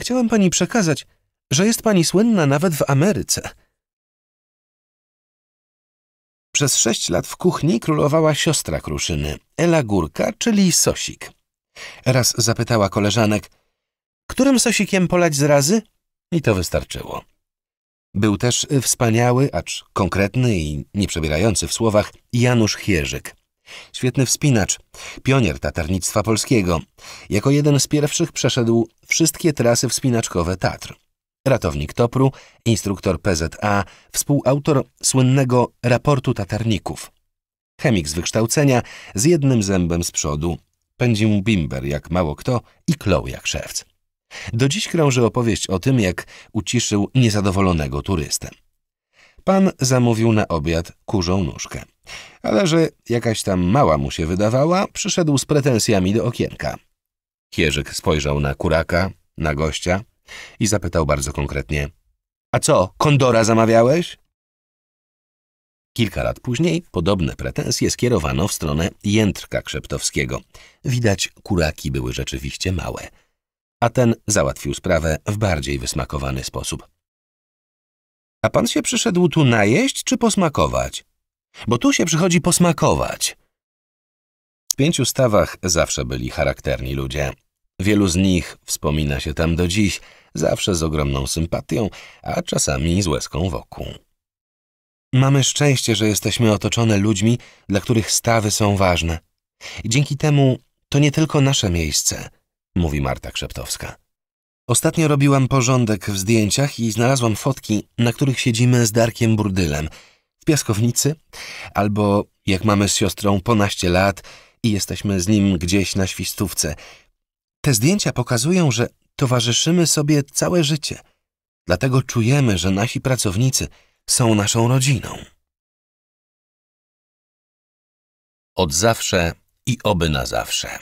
Chciałem pani przekazać, że jest pani słynna nawet w Ameryce. Przez sześć lat w kuchni królowała siostra kruszyny, Ela Górka, czyli Sosik. Raz zapytała koleżanek, którym Sosikiem polać zrazy? I to wystarczyło. Był też wspaniały, acz konkretny i nieprzebierający w słowach Janusz Chierzyk. Świetny wspinacz, pionier tatarnictwa polskiego. Jako jeden z pierwszych przeszedł wszystkie trasy wspinaczkowe Tatr. Ratownik Topru, instruktor PZA, współautor słynnego raportu tatarników. Chemik z wykształcenia, z jednym zębem z przodu. Pędzi mu bimber jak mało kto i klął jak szewc. Do dziś krąży opowieść o tym, jak uciszył niezadowolonego turystę. Pan zamówił na obiad kurzą nóżkę. Ale że jakaś tam mała mu się wydawała, przyszedł z pretensjami do okienka. Kierzyk spojrzał na kuraka, na gościa i zapytał bardzo konkretnie – A co, kondora zamawiałeś? Kilka lat później podobne pretensje skierowano w stronę jędrka krzeptowskiego. Widać, kuraki były rzeczywiście małe. A ten załatwił sprawę w bardziej wysmakowany sposób. A pan się przyszedł tu najeść czy posmakować? Bo tu się przychodzi posmakować. W pięciu stawach zawsze byli charakterni ludzie. Wielu z nich wspomina się tam do dziś, zawsze z ogromną sympatią, a czasami z łezką wokół. Mamy szczęście, że jesteśmy otoczone ludźmi, dla których stawy są ważne. Dzięki temu to nie tylko nasze miejsce, mówi Marta Krzeptowska. Ostatnio robiłam porządek w zdjęciach i znalazłam fotki, na których siedzimy z Darkiem Burdylem – piaskownicy, albo jak mamy z siostrą ponaście lat i jesteśmy z nim gdzieś na świstówce. Te zdjęcia pokazują, że towarzyszymy sobie całe życie. Dlatego czujemy, że nasi pracownicy są naszą rodziną. Od zawsze i oby na zawsze.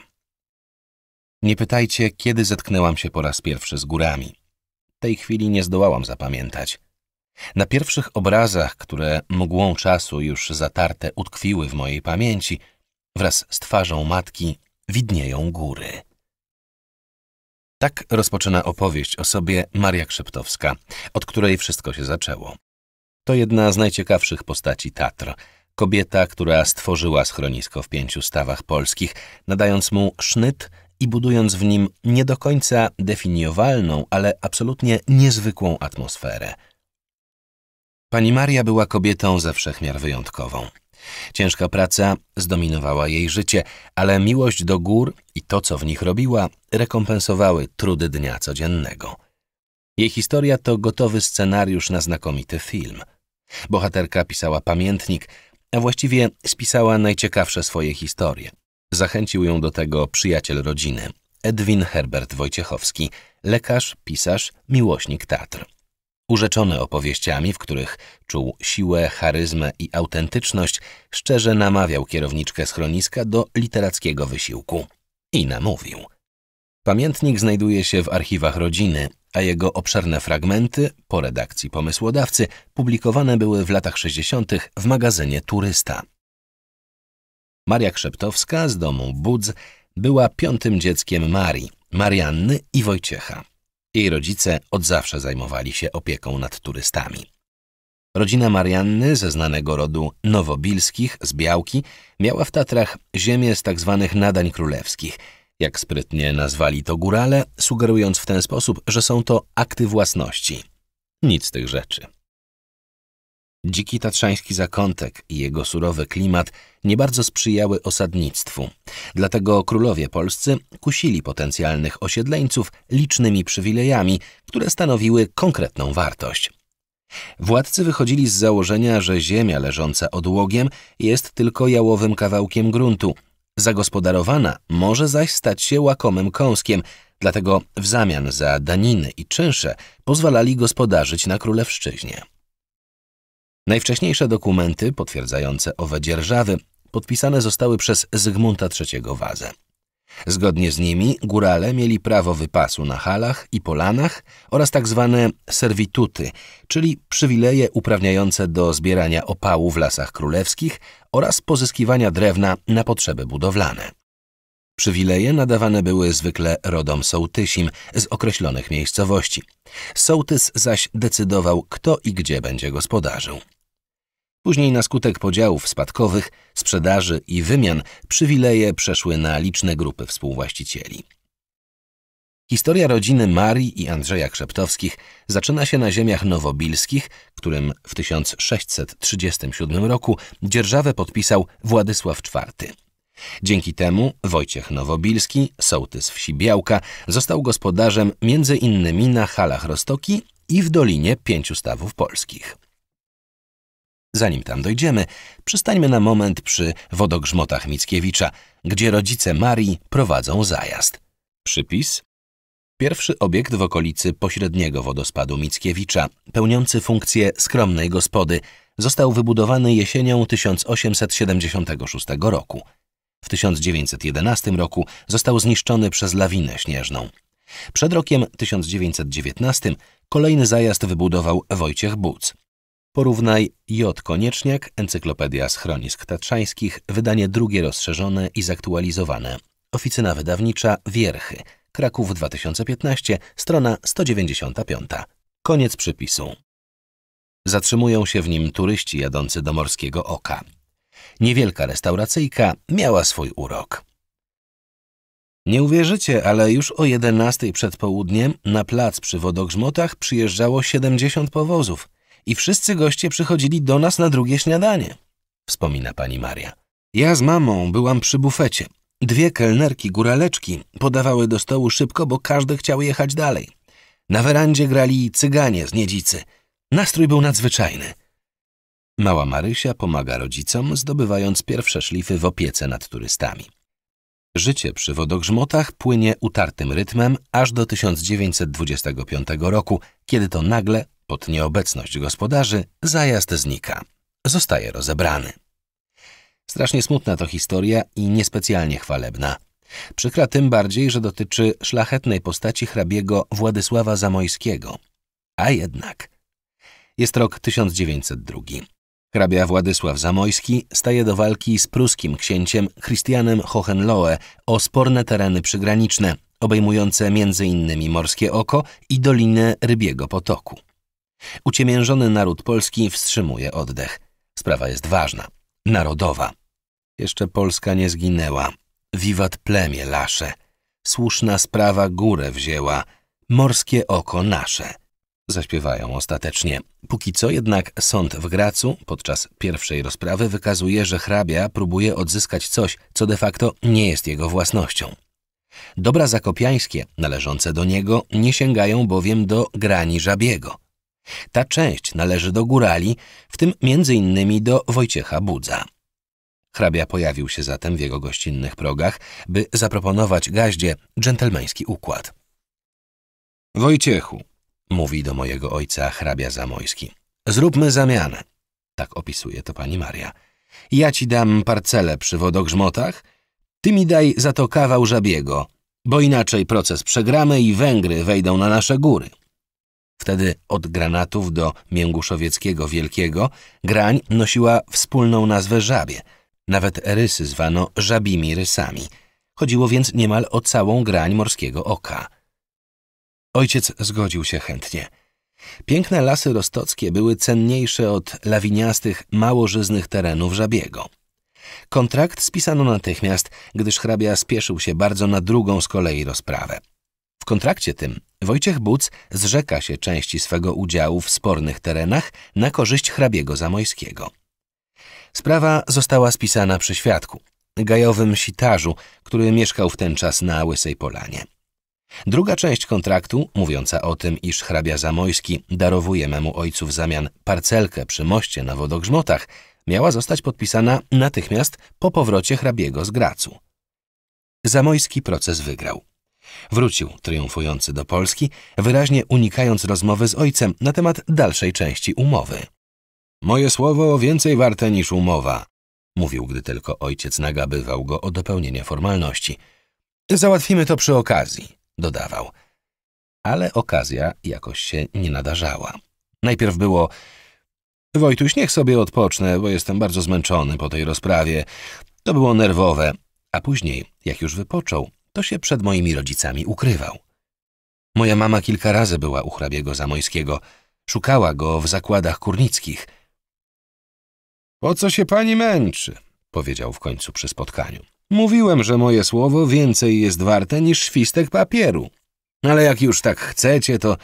Nie pytajcie, kiedy zetknęłam się po raz pierwszy z górami. Tej chwili nie zdołałam zapamiętać. Na pierwszych obrazach, które mgłą czasu już zatarte utkwiły w mojej pamięci, wraz z twarzą matki widnieją góry. Tak rozpoczyna opowieść o sobie Maria Krzeptowska, od której wszystko się zaczęło. To jedna z najciekawszych postaci Tatr. Kobieta, która stworzyła schronisko w pięciu stawach polskich, nadając mu sznyt i budując w nim nie do końca definiowalną, ale absolutnie niezwykłą atmosferę – Pani Maria była kobietą ze wszechmiar wyjątkową. Ciężka praca zdominowała jej życie, ale miłość do gór i to, co w nich robiła, rekompensowały trudy dnia codziennego. Jej historia to gotowy scenariusz na znakomity film. Bohaterka pisała pamiętnik, a właściwie spisała najciekawsze swoje historie. Zachęcił ją do tego przyjaciel rodziny, Edwin Herbert Wojciechowski, lekarz, pisarz, miłośnik teatr. Urzeczony opowieściami, w których czuł siłę, charyzmę i autentyczność, szczerze namawiał kierowniczkę schroniska do literackiego wysiłku. I namówił. Pamiętnik znajduje się w archiwach rodziny, a jego obszerne fragmenty, po redakcji pomysłodawcy, publikowane były w latach 60. w magazynie Turysta. Maria Krzeptowska z domu Budz była piątym dzieckiem Marii, Marianny i Wojciecha. Jej rodzice od zawsze zajmowali się opieką nad turystami. Rodzina Marianny ze znanego rodu Nowobilskich z Białki miała w Tatrach ziemię z tak zwanych nadań królewskich, jak sprytnie nazwali to górale, sugerując w ten sposób, że są to akty własności. Nic z tych rzeczy. Dziki tatrzański zakątek i jego surowy klimat nie bardzo sprzyjały osadnictwu. Dlatego królowie polscy kusili potencjalnych osiedleńców licznymi przywilejami, które stanowiły konkretną wartość. Władcy wychodzili z założenia, że ziemia leżąca odłogiem jest tylko jałowym kawałkiem gruntu. Zagospodarowana może zaś stać się łakomym kąskiem, dlatego w zamian za daniny i czynsze pozwalali gospodarzyć na królewszczyźnie. Najwcześniejsze dokumenty potwierdzające owe dzierżawy podpisane zostały przez Zygmunta III Wazę. Zgodnie z nimi górale mieli prawo wypasu na halach i polanach oraz tak zwane servituty, czyli przywileje uprawniające do zbierania opału w lasach królewskich oraz pozyskiwania drewna na potrzeby budowlane. Przywileje nadawane były zwykle rodom sołtysim z określonych miejscowości. Sołtys zaś decydował, kto i gdzie będzie gospodarzył. Później na skutek podziałów spadkowych, sprzedaży i wymian przywileje przeszły na liczne grupy współwłaścicieli. Historia rodziny Marii i Andrzeja Krzeptowskich zaczyna się na ziemiach nowobilskich, którym w 1637 roku dzierżawę podpisał Władysław IV. Dzięki temu Wojciech Nowobilski, sołtys wsi Białka, został gospodarzem między innymi na halach Rostoki i w Dolinie Pięciu Stawów Polskich. Zanim tam dojdziemy, przystańmy na moment przy wodogrzmotach Mickiewicza, gdzie rodzice Marii prowadzą zajazd. Przypis? Pierwszy obiekt w okolicy pośredniego wodospadu Mickiewicza, pełniący funkcję skromnej gospody, został wybudowany jesienią 1876 roku. W 1911 roku został zniszczony przez lawinę śnieżną. Przed rokiem 1919 kolejny zajazd wybudował Wojciech Buc. Porównaj J. Konieczniak, Encyklopedia Schronisk Tatrzańskich, wydanie drugie rozszerzone i zaktualizowane. Oficyna wydawnicza Wierchy, Kraków 2015, strona 195. Koniec przypisu. Zatrzymują się w nim turyści jadący do Morskiego Oka. Niewielka restauracyjka miała swój urok. Nie uwierzycie, ale już o 11 przed południem na plac przy Wodogrzmotach przyjeżdżało 70 powozów i wszyscy goście przychodzili do nas na drugie śniadanie, wspomina pani Maria. Ja z mamą byłam przy bufecie. Dwie kelnerki góraleczki podawały do stołu szybko, bo każdy chciał jechać dalej. Na werandzie grali cyganie z niedzicy. Nastrój był nadzwyczajny. Mała Marysia pomaga rodzicom, zdobywając pierwsze szlify w opiece nad turystami. Życie przy wodogrzmotach płynie utartym rytmem aż do 1925 roku, kiedy to nagle pod nieobecność gospodarzy zajazd znika. Zostaje rozebrany. Strasznie smutna to historia i niespecjalnie chwalebna. Przykra tym bardziej, że dotyczy szlachetnej postaci hrabiego Władysława Zamojskiego. A jednak. Jest rok 1902. Hrabia Władysław Zamojski staje do walki z pruskim księciem Christianem Hohenlohe o sporne tereny przygraniczne, obejmujące m.in. Morskie Oko i Dolinę Rybiego Potoku. Uciemiężony naród polski wstrzymuje oddech. Sprawa jest ważna, narodowa. Jeszcze Polska nie zginęła. Wiwat plemię lasze. Słuszna sprawa górę wzięła. Morskie oko nasze. Zaśpiewają ostatecznie. Póki co jednak sąd w Gracu podczas pierwszej rozprawy wykazuje, że hrabia próbuje odzyskać coś, co de facto nie jest jego własnością. Dobra zakopiańskie należące do niego nie sięgają bowiem do grani żabiego. Ta część należy do górali, w tym między innymi do Wojciecha Budza. Hrabia pojawił się zatem w jego gościnnych progach, by zaproponować gaździe dżentelmeński układ. Wojciechu, mówi do mojego ojca hrabia Zamojski, zróbmy zamianę. Tak opisuje to pani Maria. Ja ci dam parcelę przy wodogrzmotach, ty mi daj za to kawał żabiego, bo inaczej proces przegramy i Węgry wejdą na nasze góry. Wtedy od granatów do mięguszowieckiego wielkiego grań nosiła wspólną nazwę żabie. Nawet rysy zwano żabimi rysami. Chodziło więc niemal o całą grań morskiego oka. Ojciec zgodził się chętnie. Piękne lasy rostockie były cenniejsze od lawiniastych, małożyznych terenów żabiego. Kontrakt spisano natychmiast, gdyż hrabia spieszył się bardzo na drugą z kolei rozprawę – w kontrakcie tym Wojciech Buc zrzeka się części swego udziału w spornych terenach na korzyść hrabiego Zamojskiego. Sprawa została spisana przy świadku, gajowym sitarzu, który mieszkał w ten czas na Łysej Polanie. Druga część kontraktu, mówiąca o tym, iż hrabia Zamojski darowuje memu ojcu w zamian parcelkę przy moście na Wodogrzmotach, miała zostać podpisana natychmiast po powrocie hrabiego z Gracu. Zamojski proces wygrał. Wrócił triumfujący do Polski, wyraźnie unikając rozmowy z ojcem na temat dalszej części umowy. Moje słowo więcej warte niż umowa, mówił, gdy tylko ojciec nagabywał go o dopełnienie formalności. Załatwimy to przy okazji, dodawał. Ale okazja jakoś się nie nadarzała. Najpierw było Wojtuś, niech sobie odpocznę, bo jestem bardzo zmęczony po tej rozprawie. To było nerwowe, a później, jak już wypoczął, to się przed moimi rodzicami ukrywał. Moja mama kilka razy była u hrabiego Zamońskiego. Szukała go w zakładach kurnickich. Po co się pani męczy? powiedział w końcu przy spotkaniu. Mówiłem, że moje słowo więcej jest warte niż świstek papieru. Ale jak już tak chcecie, to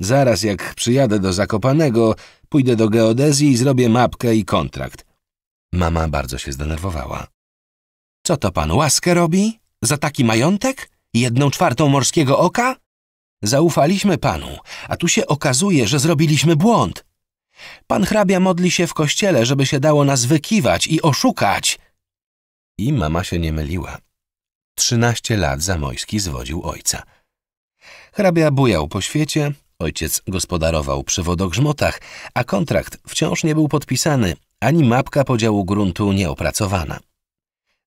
zaraz jak przyjadę do Zakopanego, pójdę do geodezji i zrobię mapkę i kontrakt. Mama bardzo się zdenerwowała. Co to pan łaskę robi? Za taki majątek? Jedną czwartą morskiego oka? Zaufaliśmy panu, a tu się okazuje, że zrobiliśmy błąd. Pan hrabia modli się w kościele, żeby się dało nas wykiwać i oszukać. I mama się nie myliła. Trzynaście lat Zamojski zwodził ojca. Hrabia bujał po świecie, ojciec gospodarował przy wodogrzmotach, a kontrakt wciąż nie był podpisany, ani mapka podziału gruntu nie opracowana.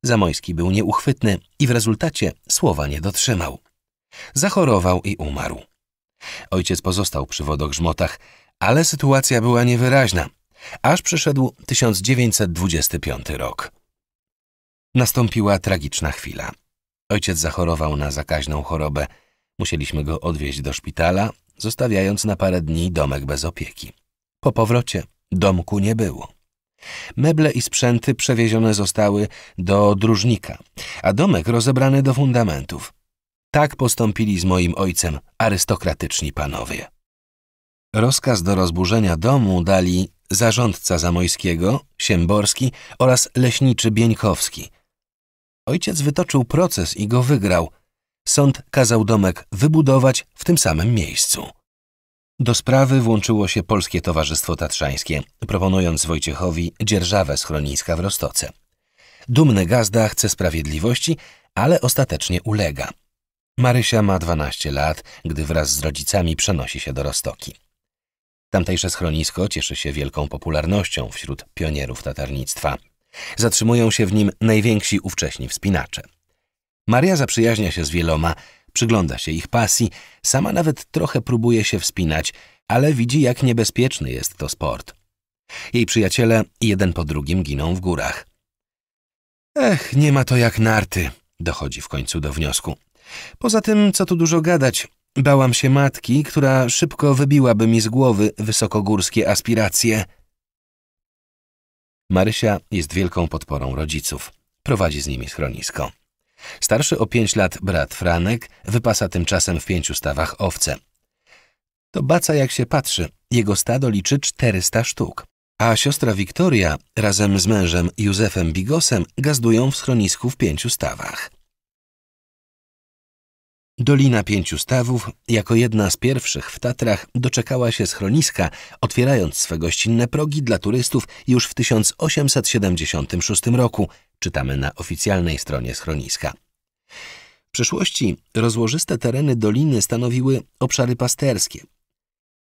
Zamoński był nieuchwytny i w rezultacie słowa nie dotrzymał. Zachorował i umarł. Ojciec pozostał przy wodogrzmotach, ale sytuacja była niewyraźna, aż przyszedł 1925 rok. Nastąpiła tragiczna chwila. Ojciec zachorował na zakaźną chorobę. Musieliśmy go odwieźć do szpitala, zostawiając na parę dni domek bez opieki. Po powrocie domku nie było. Meble i sprzęty przewiezione zostały do dróżnika, a domek rozebrany do fundamentów. Tak postąpili z moim ojcem arystokratyczni panowie. Rozkaz do rozburzenia domu dali zarządca Zamojskiego, Siemborski oraz leśniczy Bieńkowski. Ojciec wytoczył proces i go wygrał. Sąd kazał domek wybudować w tym samym miejscu. Do sprawy włączyło się Polskie Towarzystwo Tatrzańskie, proponując Wojciechowi dzierżawę schroniska w Rostoce. Dumny gazda chce sprawiedliwości, ale ostatecznie ulega. Marysia ma 12 lat, gdy wraz z rodzicami przenosi się do Rostoki. Tamtejsze schronisko cieszy się wielką popularnością wśród pionierów tatarnictwa. Zatrzymują się w nim najwięksi ówcześni wspinacze. Maria zaprzyjaźnia się z wieloma, Przygląda się ich pasji, sama nawet trochę próbuje się wspinać, ale widzi, jak niebezpieczny jest to sport. Jej przyjaciele jeden po drugim giną w górach. Ech, nie ma to jak narty, dochodzi w końcu do wniosku. Poza tym, co tu dużo gadać, bałam się matki, która szybko wybiłaby mi z głowy wysokogórskie aspiracje. Marysia jest wielką podporą rodziców. Prowadzi z nimi schronisko. Starszy o pięć lat brat Franek wypasa tymczasem w pięciu stawach owce. To baca jak się patrzy, jego stado liczy 400 sztuk. A siostra Wiktoria razem z mężem Józefem Bigosem gazdują w schronisku w pięciu stawach. Dolina Pięciu Stawów, jako jedna z pierwszych w Tatrach, doczekała się schroniska, otwierając swe gościnne progi dla turystów już w 1876 roku, czytamy na oficjalnej stronie schroniska. W przeszłości rozłożyste tereny doliny stanowiły obszary pasterskie.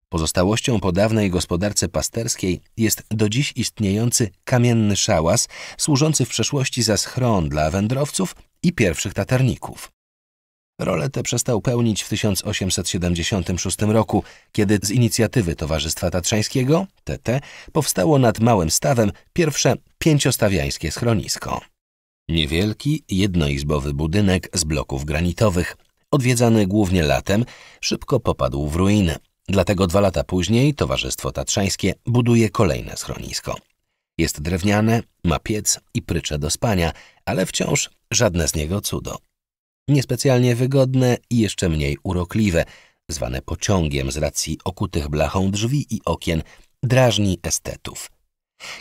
Pozostałością po dawnej gospodarce pasterskiej jest do dziś istniejący kamienny szałas, służący w przeszłości za schron dla wędrowców i pierwszych tatarników. Rolę tę przestał pełnić w 1876 roku, kiedy z inicjatywy Towarzystwa Tatrzańskiego, TT, powstało nad Małym Stawem pierwsze pięciostawiańskie schronisko. Niewielki, jednoizbowy budynek z bloków granitowych, odwiedzany głównie latem, szybko popadł w ruinę. Dlatego dwa lata później Towarzystwo Tatrzańskie buduje kolejne schronisko. Jest drewniane, ma piec i prycze do spania, ale wciąż żadne z niego cudo. Niespecjalnie wygodne i jeszcze mniej urokliwe, zwane pociągiem z racji okutych blachą drzwi i okien, drażni estetów –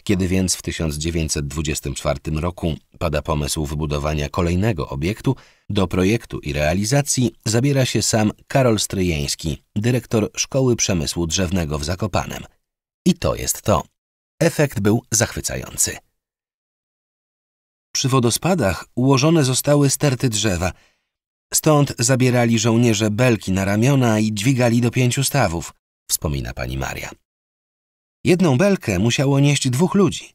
kiedy więc w 1924 roku pada pomysł wybudowania kolejnego obiektu, do projektu i realizacji zabiera się sam Karol Stryjeński, dyrektor Szkoły Przemysłu Drzewnego w Zakopanem. I to jest to. Efekt był zachwycający. Przy wodospadach ułożone zostały sterty drzewa. Stąd zabierali żołnierze belki na ramiona i dźwigali do pięciu stawów, wspomina pani Maria. Jedną belkę musiało nieść dwóch ludzi,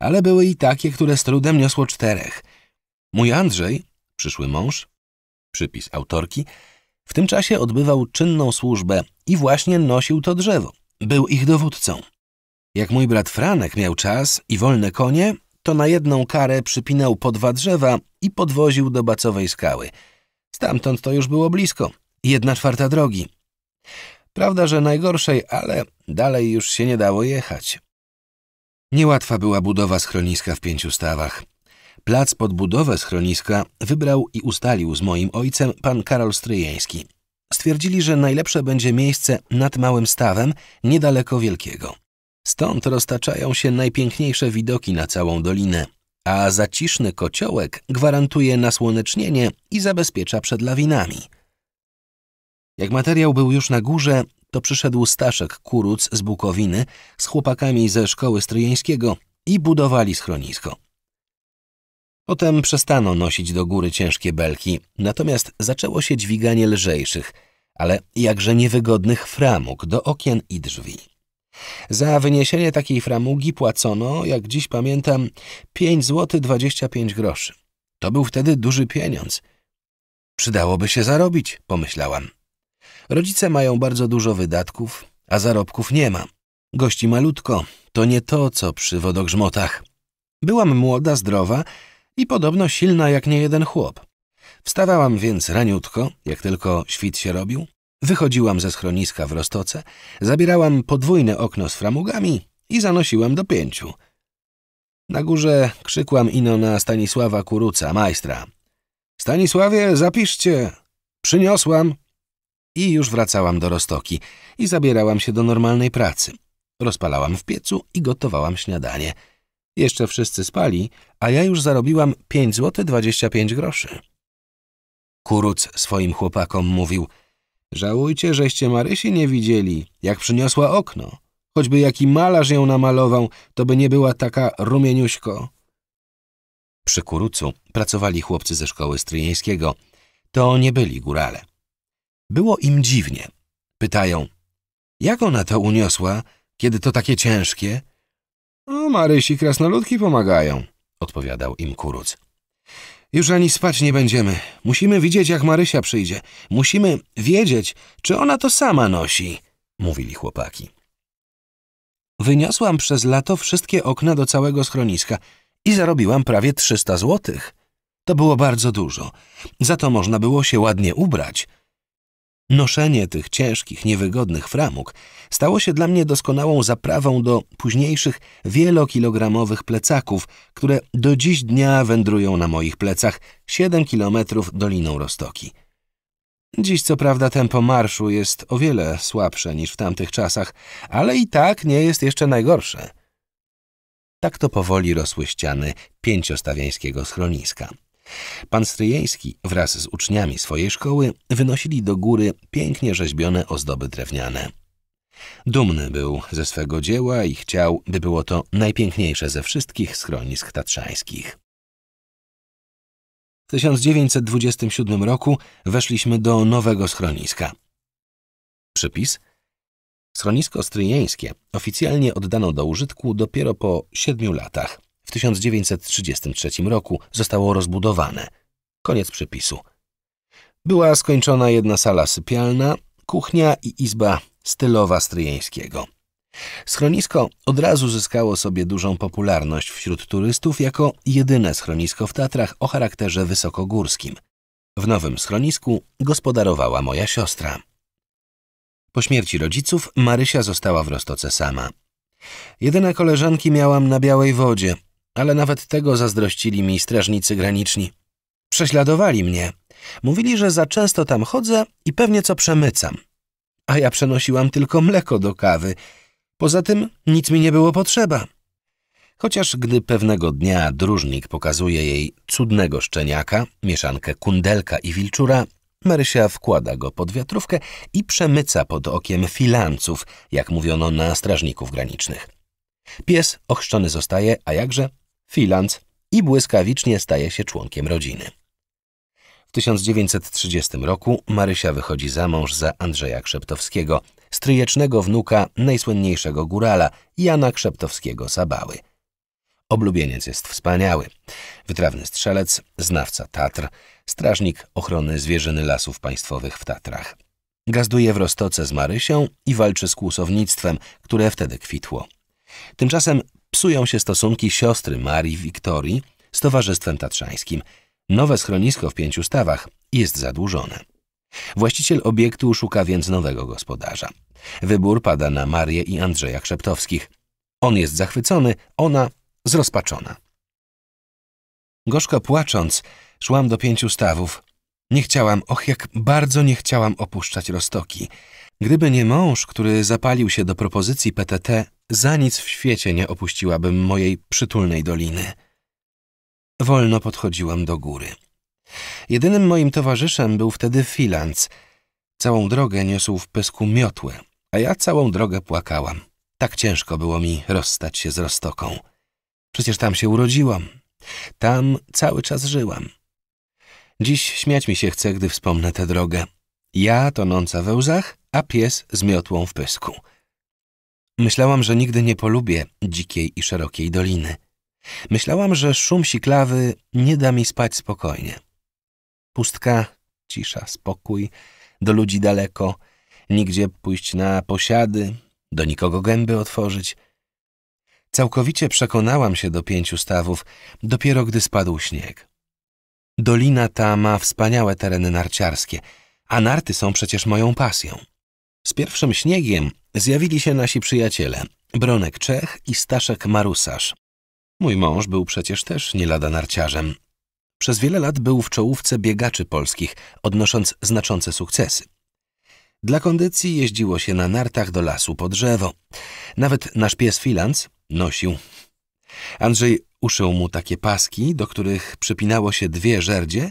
ale były i takie, które z trudem niosło czterech. Mój Andrzej, przyszły mąż, przypis autorki, w tym czasie odbywał czynną służbę i właśnie nosił to drzewo. Był ich dowódcą. Jak mój brat Franek miał czas i wolne konie, to na jedną karę przypinał po dwa drzewa i podwoził do bacowej skały. Stamtąd to już było blisko. Jedna czwarta drogi. Prawda, że najgorszej, ale dalej już się nie dało jechać. Niełatwa była budowa schroniska w pięciu stawach. Plac pod budowę schroniska wybrał i ustalił z moim ojcem pan Karol Stryjeński. Stwierdzili, że najlepsze będzie miejsce nad Małym Stawem, niedaleko Wielkiego. Stąd roztaczają się najpiękniejsze widoki na całą dolinę, a zaciszny kociołek gwarantuje nasłonecznienie i zabezpiecza przed lawinami – jak materiał był już na górze, to przyszedł Staszek Kuruc z Bukowiny z chłopakami ze szkoły stryjeńskiego i budowali schronisko. Potem przestano nosić do góry ciężkie belki, natomiast zaczęło się dźwiganie lżejszych, ale jakże niewygodnych framug do okien i drzwi. Za wyniesienie takiej framugi płacono, jak dziś pamiętam, 5 zł 25 groszy. To był wtedy duży pieniądz. Przydałoby się zarobić, pomyślałam. Rodzice mają bardzo dużo wydatków, a zarobków nie ma. Gości malutko, to nie to, co przy wodogrzmotach. Byłam młoda, zdrowa i podobno silna jak nie jeden chłop. Wstawałam więc raniutko, jak tylko świt się robił, wychodziłam ze schroniska w Rostoce, zabierałam podwójne okno z framugami i zanosiłam do pięciu. Na górze krzykłam ino na Stanisława Kuruca, majstra. Stanisławie, zapiszcie! Przyniosłam! I już wracałam do Rostoki i zabierałam się do normalnej pracy. Rozpalałam w piecu i gotowałam śniadanie. Jeszcze wszyscy spali, a ja już zarobiłam 5 zł 25 groszy. Kuruc swoim chłopakom mówił Żałujcie, żeście Marysi nie widzieli, jak przyniosła okno. Choćby jaki malarz ją namalował, to by nie była taka rumieniuśko. Przy Kurucu pracowali chłopcy ze szkoły stryjeńskiego. To nie byli górale. Było im dziwnie. Pytają, jak ona to uniosła, kiedy to takie ciężkie? O, no, Marysi krasnoludki pomagają, odpowiadał im kuruc. Już ani spać nie będziemy. Musimy widzieć, jak Marysia przyjdzie. Musimy wiedzieć, czy ona to sama nosi, mówili chłopaki. Wyniosłam przez lato wszystkie okna do całego schroniska i zarobiłam prawie 300 złotych. To było bardzo dużo. Za to można było się ładnie ubrać. Noszenie tych ciężkich, niewygodnych framug stało się dla mnie doskonałą zaprawą do późniejszych wielokilogramowych plecaków, które do dziś dnia wędrują na moich plecach 7 kilometrów doliną Roztoki. Dziś co prawda tempo marszu jest o wiele słabsze niż w tamtych czasach, ale i tak nie jest jeszcze najgorsze. Tak to powoli rosły ściany pięciostawiańskiego schroniska. Pan Stryjeński wraz z uczniami swojej szkoły wynosili do góry pięknie rzeźbione ozdoby drewniane. Dumny był ze swego dzieła i chciał, by było to najpiękniejsze ze wszystkich schronisk tatrzańskich. W 1927 roku weszliśmy do nowego schroniska. Przypis? Schronisko stryjeńskie oficjalnie oddano do użytku dopiero po siedmiu latach w 1933 roku zostało rozbudowane. Koniec przypisu. Była skończona jedna sala sypialna, kuchnia i izba stylowa Stryjeńskiego. Schronisko od razu zyskało sobie dużą popularność wśród turystów jako jedyne schronisko w Tatrach o charakterze wysokogórskim. W nowym schronisku gospodarowała moja siostra. Po śmierci rodziców Marysia została w Rostoce sama. Jedyne koleżanki miałam na Białej Wodzie, ale nawet tego zazdrościli mi strażnicy graniczni. Prześladowali mnie. Mówili, że za często tam chodzę i pewnie co przemycam. A ja przenosiłam tylko mleko do kawy. Poza tym nic mi nie było potrzeba. Chociaż gdy pewnego dnia dróżnik pokazuje jej cudnego szczeniaka, mieszankę kundelka i wilczura, Marysia wkłada go pod wiatrówkę i przemyca pod okiem filanców, jak mówiono na strażników granicznych. Pies ochrzczony zostaje, a jakże filant i błyskawicznie staje się członkiem rodziny. W 1930 roku Marysia wychodzi za mąż za Andrzeja Krzeptowskiego, stryjecznego wnuka najsłynniejszego górala Jana Krzeptowskiego-Sabały. Oblubieniec jest wspaniały. Wytrawny strzelec, znawca Tatr, strażnik ochrony zwierzyny lasów państwowych w Tatrach. Gazduje w Rostoce z Marysią i walczy z kłusownictwem, które wtedy kwitło. Tymczasem psują się stosunki siostry Marii Wiktorii z Towarzystwem Tatrzańskim. Nowe schronisko w pięciu stawach jest zadłużone. Właściciel obiektu szuka więc nowego gospodarza. Wybór pada na Marię i Andrzeja Krzeptowskich. On jest zachwycony, ona zrozpaczona. Gorzko płacząc, szłam do pięciu stawów. Nie chciałam, och jak bardzo nie chciałam opuszczać Rostoki. Gdyby nie mąż, który zapalił się do propozycji PTT, za nic w świecie nie opuściłabym mojej przytulnej doliny. Wolno podchodziłam do góry. Jedynym moim towarzyszem był wtedy Filanc. Całą drogę niosł w pysku miotłę, a ja całą drogę płakałam. Tak ciężko było mi rozstać się z Rostoką. Przecież tam się urodziłam. Tam cały czas żyłam. Dziś śmiać mi się chce, gdy wspomnę tę drogę. Ja tonąca we łzach, a pies z miotłą w pysku. Myślałam, że nigdy nie polubię dzikiej i szerokiej doliny. Myślałam, że szum siklawy nie da mi spać spokojnie. Pustka, cisza, spokój, do ludzi daleko, nigdzie pójść na posiady, do nikogo gęby otworzyć. Całkowicie przekonałam się do pięciu stawów, dopiero gdy spadł śnieg. Dolina ta ma wspaniałe tereny narciarskie, a narty są przecież moją pasją. Z pierwszym śniegiem zjawili się nasi przyjaciele, Bronek Czech i Staszek Marusarz. Mój mąż był przecież też nie lada narciarzem. Przez wiele lat był w czołówce biegaczy polskich, odnosząc znaczące sukcesy. Dla kondycji jeździło się na nartach do lasu po drzewo. Nawet nasz pies Filans nosił. Andrzej uszył mu takie paski, do których przypinało się dwie żerdzie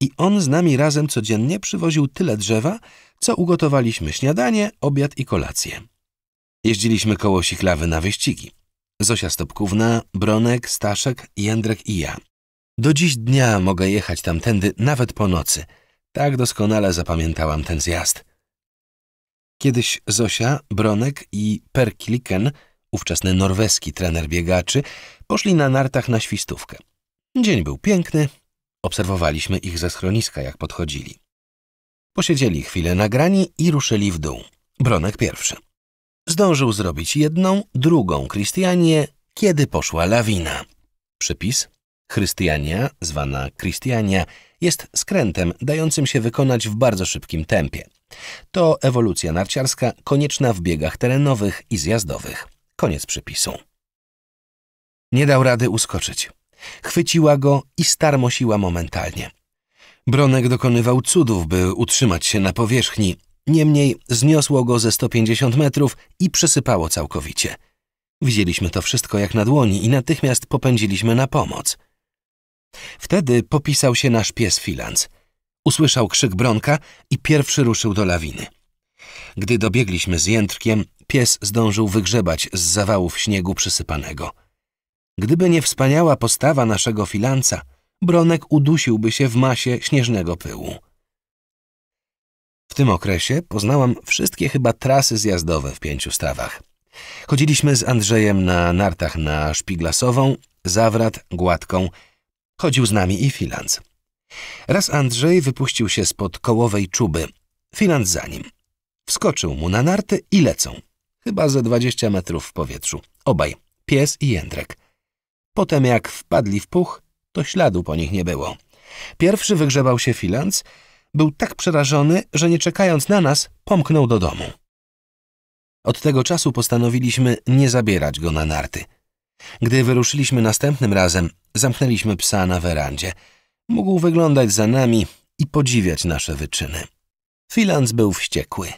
i on z nami razem codziennie przywoził tyle drzewa, co ugotowaliśmy śniadanie, obiad i kolację. Jeździliśmy koło Siklawy na wyścigi. Zosia Stopkówna, Bronek, Staszek, Jędrek i ja. Do dziś dnia mogę jechać tamtędy nawet po nocy. Tak doskonale zapamiętałam ten zjazd. Kiedyś Zosia, Bronek i Perkliken, ówczesny norweski trener biegaczy, poszli na nartach na świstówkę. Dzień był piękny, obserwowaliśmy ich ze schroniska, jak podchodzili. Posiedzieli chwilę na grani i ruszyli w dół. Bronek pierwszy. Zdążył zrobić jedną, drugą Christianie, kiedy poszła lawina. Przypis. Chrystiania, zwana Christiania, jest skrętem dającym się wykonać w bardzo szybkim tempie. To ewolucja narciarska konieczna w biegach terenowych i zjazdowych. Koniec przypisu. Nie dał rady uskoczyć. Chwyciła go i starmosiła momentalnie. Bronek dokonywał cudów, by utrzymać się na powierzchni. Niemniej zniosło go ze 150 metrów i przysypało całkowicie. Widzieliśmy to wszystko jak na dłoni i natychmiast popędziliśmy na pomoc. Wtedy popisał się nasz pies Filanc. Usłyszał krzyk Bronka i pierwszy ruszył do lawiny. Gdy dobiegliśmy z jędrkiem, pies zdążył wygrzebać z zawałów śniegu przysypanego. Gdyby nie wspaniała postawa naszego Filanca – Bronek udusiłby się w masie śnieżnego pyłu. W tym okresie poznałam wszystkie chyba trasy zjazdowe w pięciu stawach. Chodziliśmy z Andrzejem na nartach na Szpiglasową, Zawrat, Gładką. Chodził z nami i Filans. Raz Andrzej wypuścił się spod kołowej czuby. Filans za nim. Wskoczył mu na narty i lecą. Chyba ze dwadzieścia metrów w powietrzu. Obaj, pies i Jędrek. Potem jak wpadli w puch, to śladu po nich nie było. Pierwszy wygrzebał się Filanc, był tak przerażony, że nie czekając na nas, pomknął do domu. Od tego czasu postanowiliśmy nie zabierać go na narty. Gdy wyruszyliśmy następnym razem, zamknęliśmy psa na werandzie. Mógł wyglądać za nami i podziwiać nasze wyczyny. Filans był wściekły.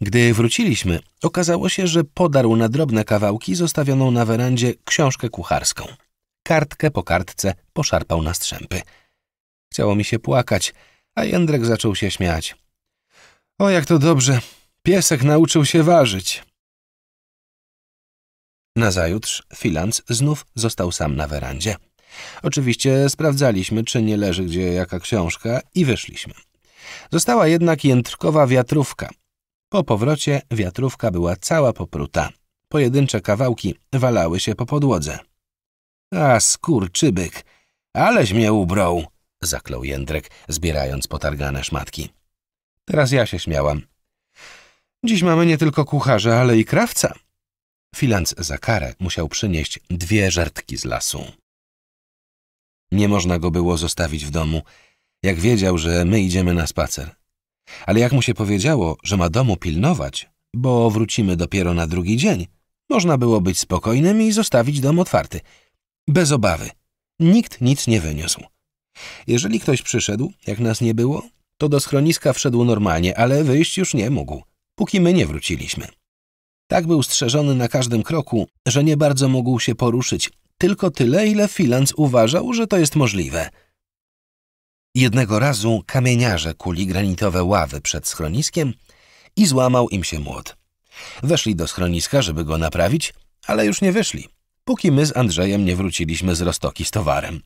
Gdy wróciliśmy, okazało się, że podarł na drobne kawałki zostawioną na werandzie książkę kucharską kartkę po kartce poszarpał na strzępy. Chciało mi się płakać, a Jędrek zaczął się śmiać. O, jak to dobrze! Piesek nauczył się ważyć! Nazajutrz Filans znów został sam na werandzie. Oczywiście sprawdzaliśmy, czy nie leży gdzie jaka książka i wyszliśmy. Została jednak jędrkowa wiatrówka. Po powrocie wiatrówka była cała popruta. Pojedyncze kawałki walały się po podłodze. A skurczybyk, aleś mnie ubrał, zaklął Jędrek, zbierając potargane szmatki. Teraz ja się śmiałam. Dziś mamy nie tylko kucharza, ale i krawca. Filans za karę musiał przynieść dwie żertki z lasu. Nie można go było zostawić w domu, jak wiedział, że my idziemy na spacer. Ale jak mu się powiedziało, że ma domu pilnować, bo wrócimy dopiero na drugi dzień, można było być spokojnym i zostawić dom otwarty – bez obawy. Nikt nic nie wyniósł. Jeżeli ktoś przyszedł, jak nas nie było, to do schroniska wszedł normalnie, ale wyjść już nie mógł, póki my nie wróciliśmy. Tak był strzeżony na każdym kroku, że nie bardzo mógł się poruszyć, tylko tyle, ile Filanc uważał, że to jest możliwe. Jednego razu kamieniarze kuli granitowe ławy przed schroniskiem i złamał im się młot. Weszli do schroniska, żeby go naprawić, ale już nie wyszli póki my z Andrzejem nie wróciliśmy z Rostoki z towarem.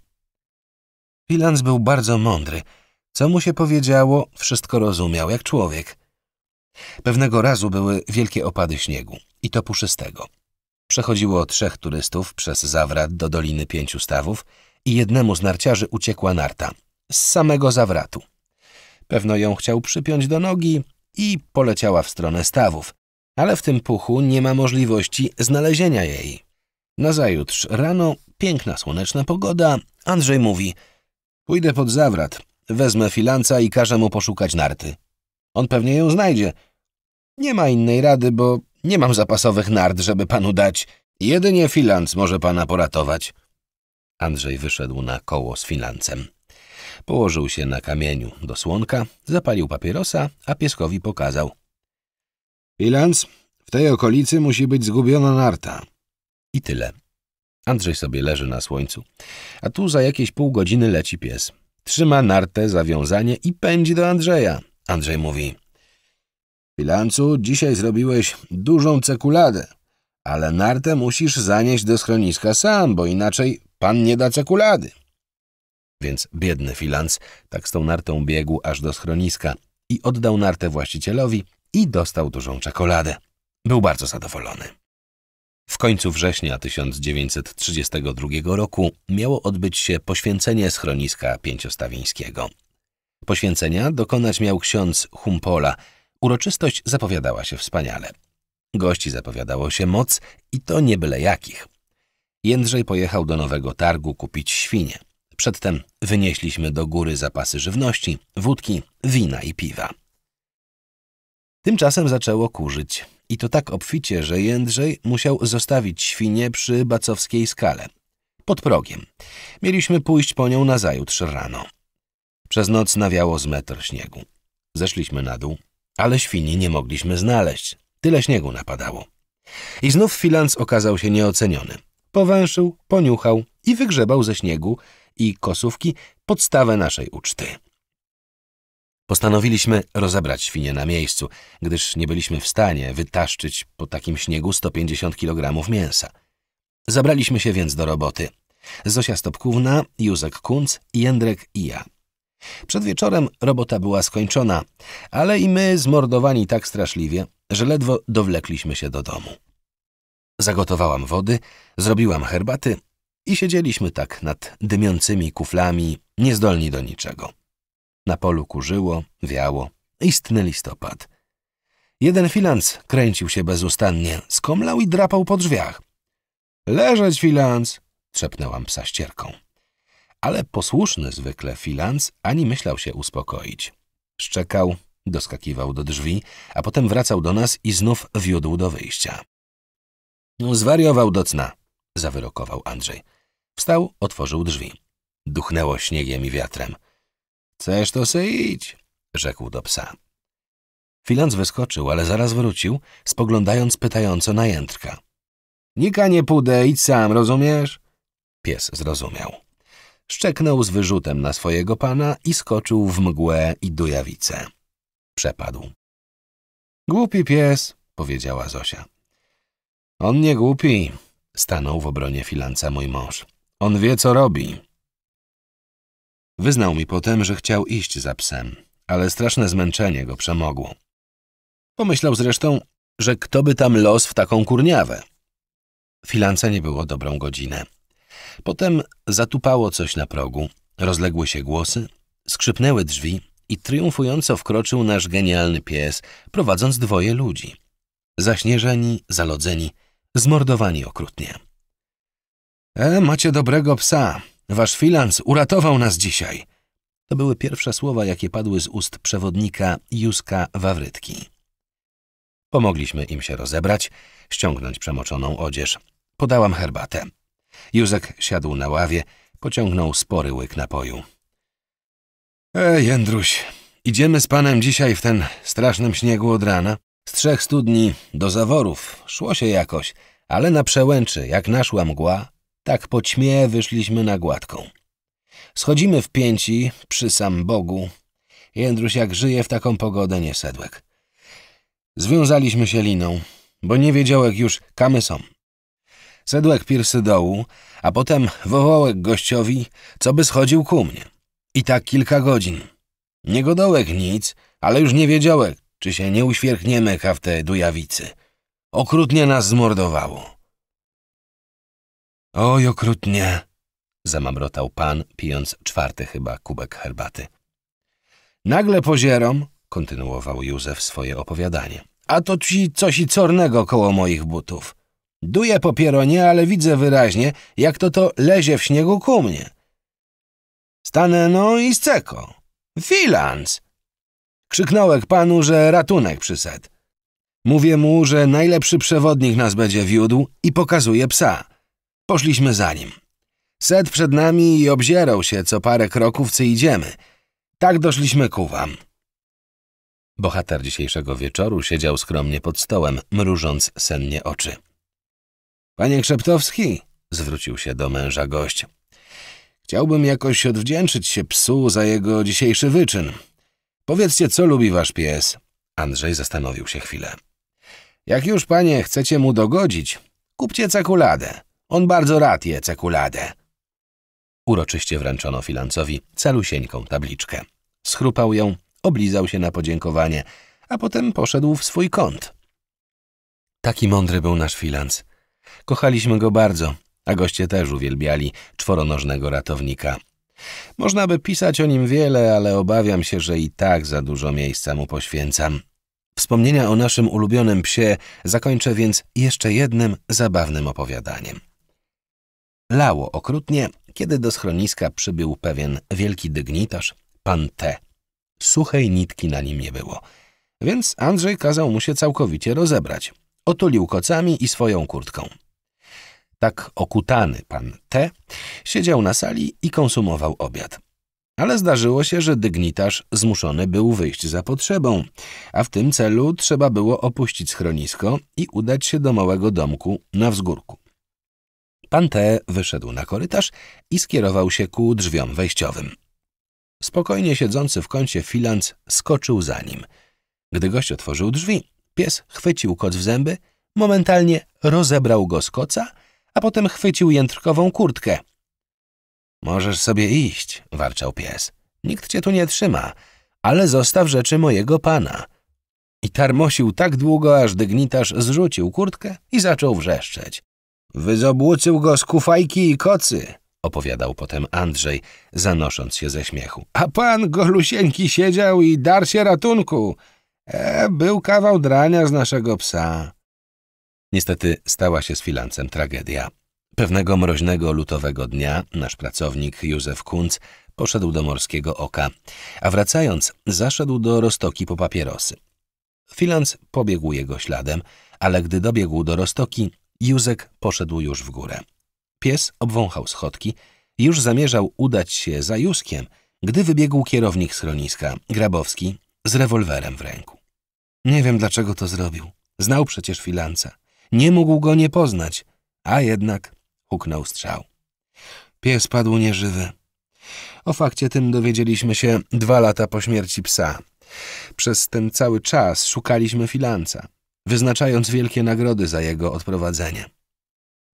Filans był bardzo mądry. Co mu się powiedziało, wszystko rozumiał, jak człowiek. Pewnego razu były wielkie opady śniegu, i to puszystego. Przechodziło trzech turystów przez zawrat do Doliny Pięciu Stawów i jednemu z narciarzy uciekła narta, z samego zawratu. Pewno ją chciał przypiąć do nogi i poleciała w stronę stawów, ale w tym puchu nie ma możliwości znalezienia jej. Nazajutrz rano, piękna słoneczna pogoda, Andrzej mówi Pójdę pod zawrat, wezmę filanca i każę mu poszukać narty. On pewnie ją znajdzie. Nie ma innej rady, bo nie mam zapasowych nart, żeby panu dać. Jedynie filanc może pana poratować. Andrzej wyszedł na koło z filancem. Położył się na kamieniu do słonka, zapalił papierosa, a pieskowi pokazał. Filanc, w tej okolicy musi być zgubiona narta. I tyle. Andrzej sobie leży na słońcu. A tu za jakieś pół godziny leci pies. Trzyma nartę, zawiązanie i pędzi do Andrzeja. Andrzej mówi. Bilancu, dzisiaj zrobiłeś dużą cekuladę, ale nartę musisz zanieść do schroniska sam, bo inaczej pan nie da cekulady. Więc biedny Filans tak z tą nartą biegł aż do schroniska i oddał nartę właścicielowi i dostał dużą czekoladę. Był bardzo zadowolony. W końcu września 1932 roku miało odbyć się poświęcenie schroniska pięciostawińskiego. Poświęcenia dokonać miał ksiądz Humpola. Uroczystość zapowiadała się wspaniale. Gości zapowiadało się moc i to nie byle jakich. Jędrzej pojechał do Nowego Targu kupić świnie. Przedtem wynieśliśmy do góry zapasy żywności, wódki, wina i piwa. Tymczasem zaczęło kurzyć i to tak obficie, że Jędrzej musiał zostawić świnie przy bacowskiej skale. Pod progiem. Mieliśmy pójść po nią nazajutrz rano. Przez noc nawiało z metr śniegu. Zeszliśmy na dół, ale świni nie mogliśmy znaleźć. Tyle śniegu napadało. I znów filans okazał się nieoceniony. Powęszył, poniuchał i wygrzebał ze śniegu i kosówki podstawę naszej uczty. Postanowiliśmy rozebrać świnie na miejscu, gdyż nie byliśmy w stanie wytaszczyć po takim śniegu 150 kg mięsa. Zabraliśmy się więc do roboty. Zosia Stopkówna, Józek Kunc, Jędrek i ja. Przed wieczorem robota była skończona, ale i my zmordowani tak straszliwie, że ledwo dowlekliśmy się do domu. Zagotowałam wody, zrobiłam herbaty i siedzieliśmy tak nad dymiącymi kuflami, niezdolni do niczego. Na polu kurzyło, wiało. Istny listopad. Jeden filans kręcił się bezustannie, skomlał i drapał po drzwiach. Leżeć, filans! trzepnęłam psa ścierką. Ale posłuszny zwykle filans ani myślał się uspokoić. Szczekał, doskakiwał do drzwi, a potem wracał do nas i znów wiódł do wyjścia. Zwariował docna, zawyrokował Andrzej. Wstał, otworzył drzwi. Duchnęło śniegiem i wiatrem. Chcesz, to se idź, rzekł do psa. Filanc wyskoczył, ale zaraz wrócił, spoglądając pytająco na jędrka. Nika nie pudę, idź sam, rozumiesz? Pies zrozumiał. Szczeknął z wyrzutem na swojego pana i skoczył w mgłę i dujawice. Przepadł. Głupi pies, powiedziała Zosia. On nie głupi, stanął w obronie filanca mój mąż. On wie, co robi. Wyznał mi potem, że chciał iść za psem, ale straszne zmęczenie go przemogło. Pomyślał zresztą, że kto by tam los w taką kurniawę. Filance nie było dobrą godzinę. Potem zatupało coś na progu, rozległy się głosy, skrzypnęły drzwi i triumfująco wkroczył nasz genialny pies, prowadząc dwoje ludzi. Zaśnieżeni, zalodzeni, zmordowani okrutnie. E, macie dobrego psa, Wasz filans uratował nas dzisiaj. To były pierwsze słowa, jakie padły z ust przewodnika Józka Wawrytki. Pomogliśmy im się rozebrać, ściągnąć przemoczoną odzież. Podałam herbatę. Józek siadł na ławie, pociągnął spory łyk napoju. Ej, Jędruś, idziemy z panem dzisiaj w ten strasznym śniegu od rana. Z trzech studni do zaworów szło się jakoś, ale na przełęczy, jak naszła mgła, tak po ćmie wyszliśmy na gładką. Schodzimy w pięci, przy sam Bogu. Jędruś jak żyje w taką pogodę nie sedłek. Związaliśmy się liną, bo nie wiedziałek już, kamy są. Sedłek pirsy dołu, a potem wołałek gościowi, co by schodził ku mnie. I tak kilka godzin. Nie godołek nic, ale już nie wiedziałek, czy się nie uświerchniemy ka w te dujawicy. Okrutnie nas zmordowało. Oj, okrutnie, zamamrotał pan, pijąc czwarty chyba kubek herbaty. Nagle pozierom, kontynuował Józef swoje opowiadanie. A to ci coś i cornego koło moich butów. Duję po pieronie, ale widzę wyraźnie, jak to to lezie w śniegu ku mnie. Stanę no i sceko. Filans! Krzyknąłek panu, że ratunek przyszedł. Mówię mu, że najlepszy przewodnik nas będzie wiódł i pokazuje psa. Poszliśmy za nim. Set przed nami i obzierał się co parę kroków, czy idziemy. Tak doszliśmy ku wam. Bohater dzisiejszego wieczoru siedział skromnie pod stołem, mrużąc sennie oczy. Panie Krzeptowski, zwrócił się do męża gość. Chciałbym jakoś odwdzięczyć się psu za jego dzisiejszy wyczyn. Powiedzcie, co lubi wasz pies? Andrzej zastanowił się chwilę. Jak już, panie, chcecie mu dogodzić, kupcie cekuladę. On bardzo rad je cekuladę. Uroczyście wręczono filancowi calusieńką tabliczkę. Schrupał ją, oblizał się na podziękowanie, a potem poszedł w swój kąt. Taki mądry był nasz filanc. Kochaliśmy go bardzo, a goście też uwielbiali czworonożnego ratownika. Można by pisać o nim wiele, ale obawiam się, że i tak za dużo miejsca mu poświęcam. Wspomnienia o naszym ulubionym psie zakończę więc jeszcze jednym zabawnym opowiadaniem. Lało okrutnie, kiedy do schroniska przybył pewien wielki dygnitarz, pan T. Suchej nitki na nim nie było, więc Andrzej kazał mu się całkowicie rozebrać. Otulił kocami i swoją kurtką. Tak okutany pan T. siedział na sali i konsumował obiad. Ale zdarzyło się, że dygnitarz zmuszony był wyjść za potrzebą, a w tym celu trzeba było opuścić schronisko i udać się do małego domku na wzgórku. Pan wyszedł na korytarz i skierował się ku drzwiom wejściowym. Spokojnie siedzący w kącie filanc skoczył za nim. Gdy gość otworzył drzwi, pies chwycił koc w zęby, momentalnie rozebrał go z koca, a potem chwycił jędrkową kurtkę. Możesz sobie iść, warczał pies. Nikt cię tu nie trzyma, ale zostaw rzeczy mojego pana. I tarmosił tak długo, aż dygnitarz zrzucił kurtkę i zaczął wrzeszczeć. Wyzobłócył go z kufajki i kocy, opowiadał potem Andrzej, zanosząc się ze śmiechu. A pan golusieńki siedział i dar się ratunku. E, był kawał drania z naszego psa. Niestety stała się z filancem tragedia. Pewnego mroźnego lutowego dnia nasz pracownik Józef Kunc poszedł do Morskiego Oka, a wracając zaszedł do Rostoki po papierosy. Filanc pobiegł jego śladem, ale gdy dobiegł do Rostoki, Józek poszedł już w górę. Pies obwąchał schodki i już zamierzał udać się za Józkiem, gdy wybiegł kierownik schroniska, Grabowski, z rewolwerem w ręku. Nie wiem, dlaczego to zrobił. Znał przecież filanca. Nie mógł go nie poznać, a jednak huknął strzał. Pies padł nieżywy. O fakcie tym dowiedzieliśmy się dwa lata po śmierci psa. Przez ten cały czas szukaliśmy filanca wyznaczając wielkie nagrody za jego odprowadzenie.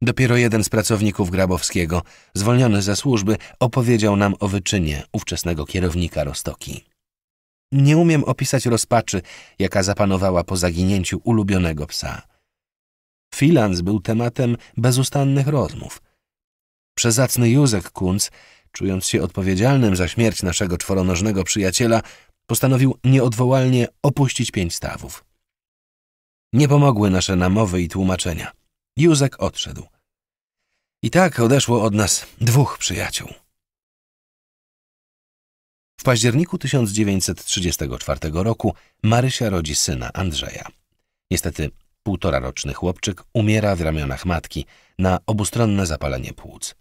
Dopiero jeden z pracowników Grabowskiego, zwolniony ze służby, opowiedział nam o wyczynie ówczesnego kierownika Rostoki. Nie umiem opisać rozpaczy, jaka zapanowała po zaginięciu ulubionego psa. Filans był tematem bezustannych rozmów. Przezacny Józek Kunc, czując się odpowiedzialnym za śmierć naszego czworonożnego przyjaciela, postanowił nieodwołalnie opuścić pięć stawów. Nie pomogły nasze namowy i tłumaczenia. Józek odszedł. I tak odeszło od nas dwóch przyjaciół. W październiku 1934 roku Marysia rodzi syna Andrzeja. Niestety półtoraroczny chłopczyk umiera w ramionach matki na obustronne zapalenie płuc.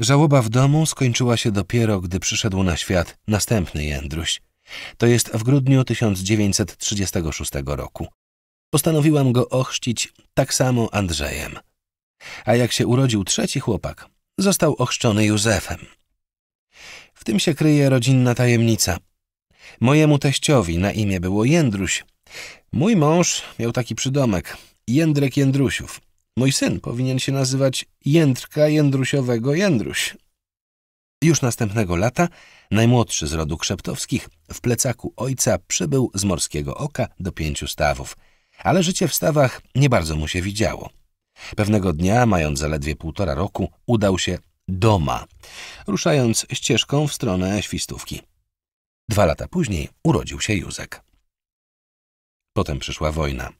Żałoba w domu skończyła się dopiero, gdy przyszedł na świat następny Jędruś – to jest w grudniu 1936 roku. Postanowiłam go ochrzcić tak samo Andrzejem. A jak się urodził trzeci chłopak, został ochrzczony Józefem. W tym się kryje rodzinna tajemnica. Mojemu teściowi na imię było Jędruś. Mój mąż miał taki przydomek Jędrek Jędrusiów. Mój syn powinien się nazywać Jędrka Jędrusiowego Jędruś. Już następnego lata najmłodszy z rodu Krzeptowskich w plecaku ojca przybył z Morskiego Oka do pięciu stawów, ale życie w stawach nie bardzo mu się widziało. Pewnego dnia, mając zaledwie półtora roku, udał się doma, ruszając ścieżką w stronę świstówki. Dwa lata później urodził się Józek. Potem przyszła wojna.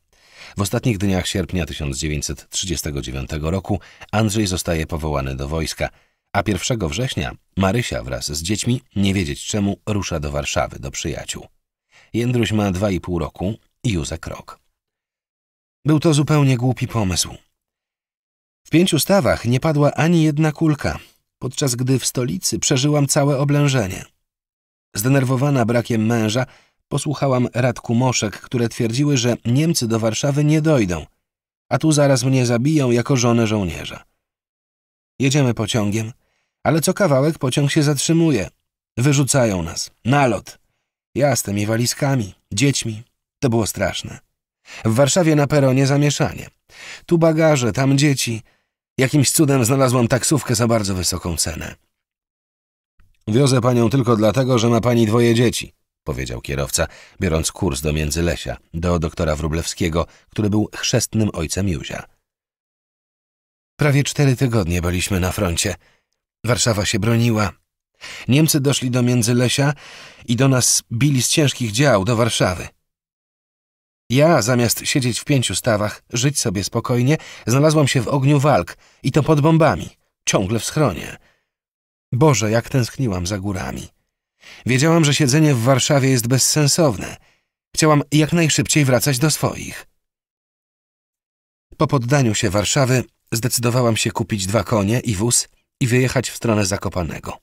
W ostatnich dniach sierpnia 1939 roku Andrzej zostaje powołany do wojska – a 1 września Marysia wraz z dziećmi, nie wiedzieć czemu, rusza do Warszawy do przyjaciół. Jędruś ma dwa i pół roku i Józek rok. Był to zupełnie głupi pomysł. W pięciu stawach nie padła ani jedna kulka, podczas gdy w stolicy przeżyłam całe oblężenie. Zdenerwowana brakiem męża, posłuchałam rad kumoszek, które twierdziły, że Niemcy do Warszawy nie dojdą, a tu zaraz mnie zabiją jako żonę żołnierza. Jedziemy pociągiem, ale co kawałek pociąg się zatrzymuje. Wyrzucają nas. Nalot. Ja z tymi walizkami, dziećmi. To było straszne. W Warszawie na peronie zamieszanie. Tu bagaże, tam dzieci. Jakimś cudem znalazłam taksówkę za bardzo wysoką cenę. Wiozę panią tylko dlatego, że ma pani dwoje dzieci, powiedział kierowca, biorąc kurs do Międzylesia, do doktora Wróblewskiego, który był chrzestnym ojcem Józia. Prawie cztery tygodnie byliśmy na froncie – Warszawa się broniła. Niemcy doszli do Międzylesia i do nas bili z ciężkich dział do Warszawy. Ja, zamiast siedzieć w pięciu stawach, żyć sobie spokojnie, znalazłam się w ogniu walk i to pod bombami, ciągle w schronie. Boże, jak tęskniłam za górami. Wiedziałam, że siedzenie w Warszawie jest bezsensowne. Chciałam jak najszybciej wracać do swoich. Po poddaniu się Warszawy zdecydowałam się kupić dwa konie i wóz – i wyjechać w stronę Zakopanego.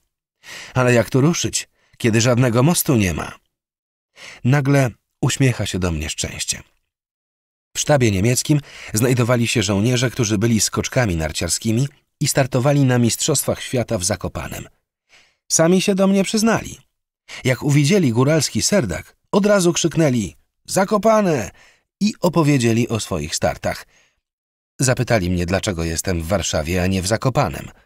Ale jak tu ruszyć, kiedy żadnego mostu nie ma? Nagle uśmiecha się do mnie szczęście. W sztabie niemieckim znajdowali się żołnierze, którzy byli skoczkami narciarskimi i startowali na Mistrzostwach Świata w Zakopanem. Sami się do mnie przyznali. Jak uwidzieli góralski serdak, od razu krzyknęli Zakopane! i opowiedzieli o swoich startach. Zapytali mnie, dlaczego jestem w Warszawie, a nie w Zakopanem –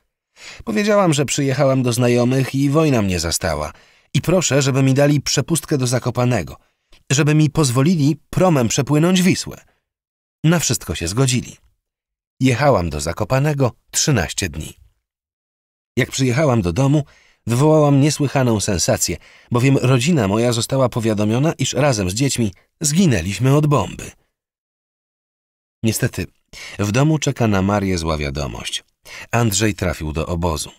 Powiedziałam, że przyjechałam do znajomych i wojna mnie zastała. I proszę, żeby mi dali przepustkę do Zakopanego. Żeby mi pozwolili promem przepłynąć Wisłę. Na wszystko się zgodzili. Jechałam do Zakopanego 13 dni. Jak przyjechałam do domu, wywołałam niesłychaną sensację, bowiem rodzina moja została powiadomiona, iż razem z dziećmi zginęliśmy od bomby. Niestety, w domu czeka na Marię zła wiadomość. Andrzej trafił do obozu.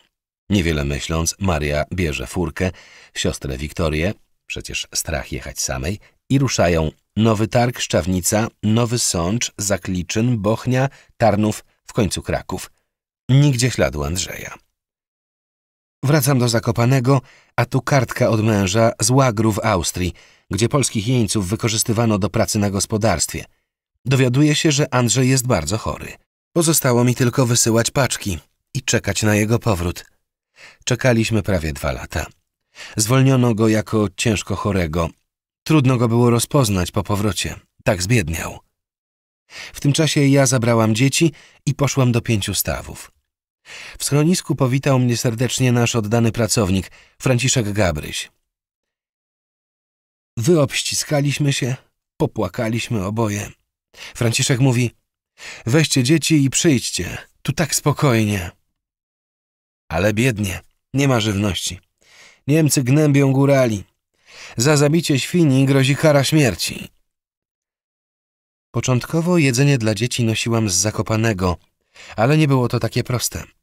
Niewiele myśląc, Maria bierze furkę, siostrę Wiktorię, przecież strach jechać samej, i ruszają Nowy Targ, Szczawnica, Nowy Sącz, Zakliczyn, Bochnia, Tarnów, w końcu Kraków. Nigdzie śladu Andrzeja. Wracam do Zakopanego, a tu kartka od męża z Łagru w Austrii, gdzie polskich jeńców wykorzystywano do pracy na gospodarstwie. Dowiaduje się, że Andrzej jest bardzo chory. Pozostało mi tylko wysyłać paczki i czekać na jego powrót. Czekaliśmy prawie dwa lata. Zwolniono go jako ciężko chorego. Trudno go było rozpoznać po powrocie. Tak zbiedniał. W tym czasie ja zabrałam dzieci i poszłam do pięciu stawów. W schronisku powitał mnie serdecznie nasz oddany pracownik, Franciszek Gabryś. Wyobściskaliśmy się, popłakaliśmy oboje. Franciszek mówi – Weźcie dzieci i przyjdźcie. Tu tak spokojnie. Ale biednie. Nie ma żywności. Niemcy gnębią górali. Za zabicie świni grozi kara śmierci. Początkowo jedzenie dla dzieci nosiłam z zakopanego, ale nie było to takie proste.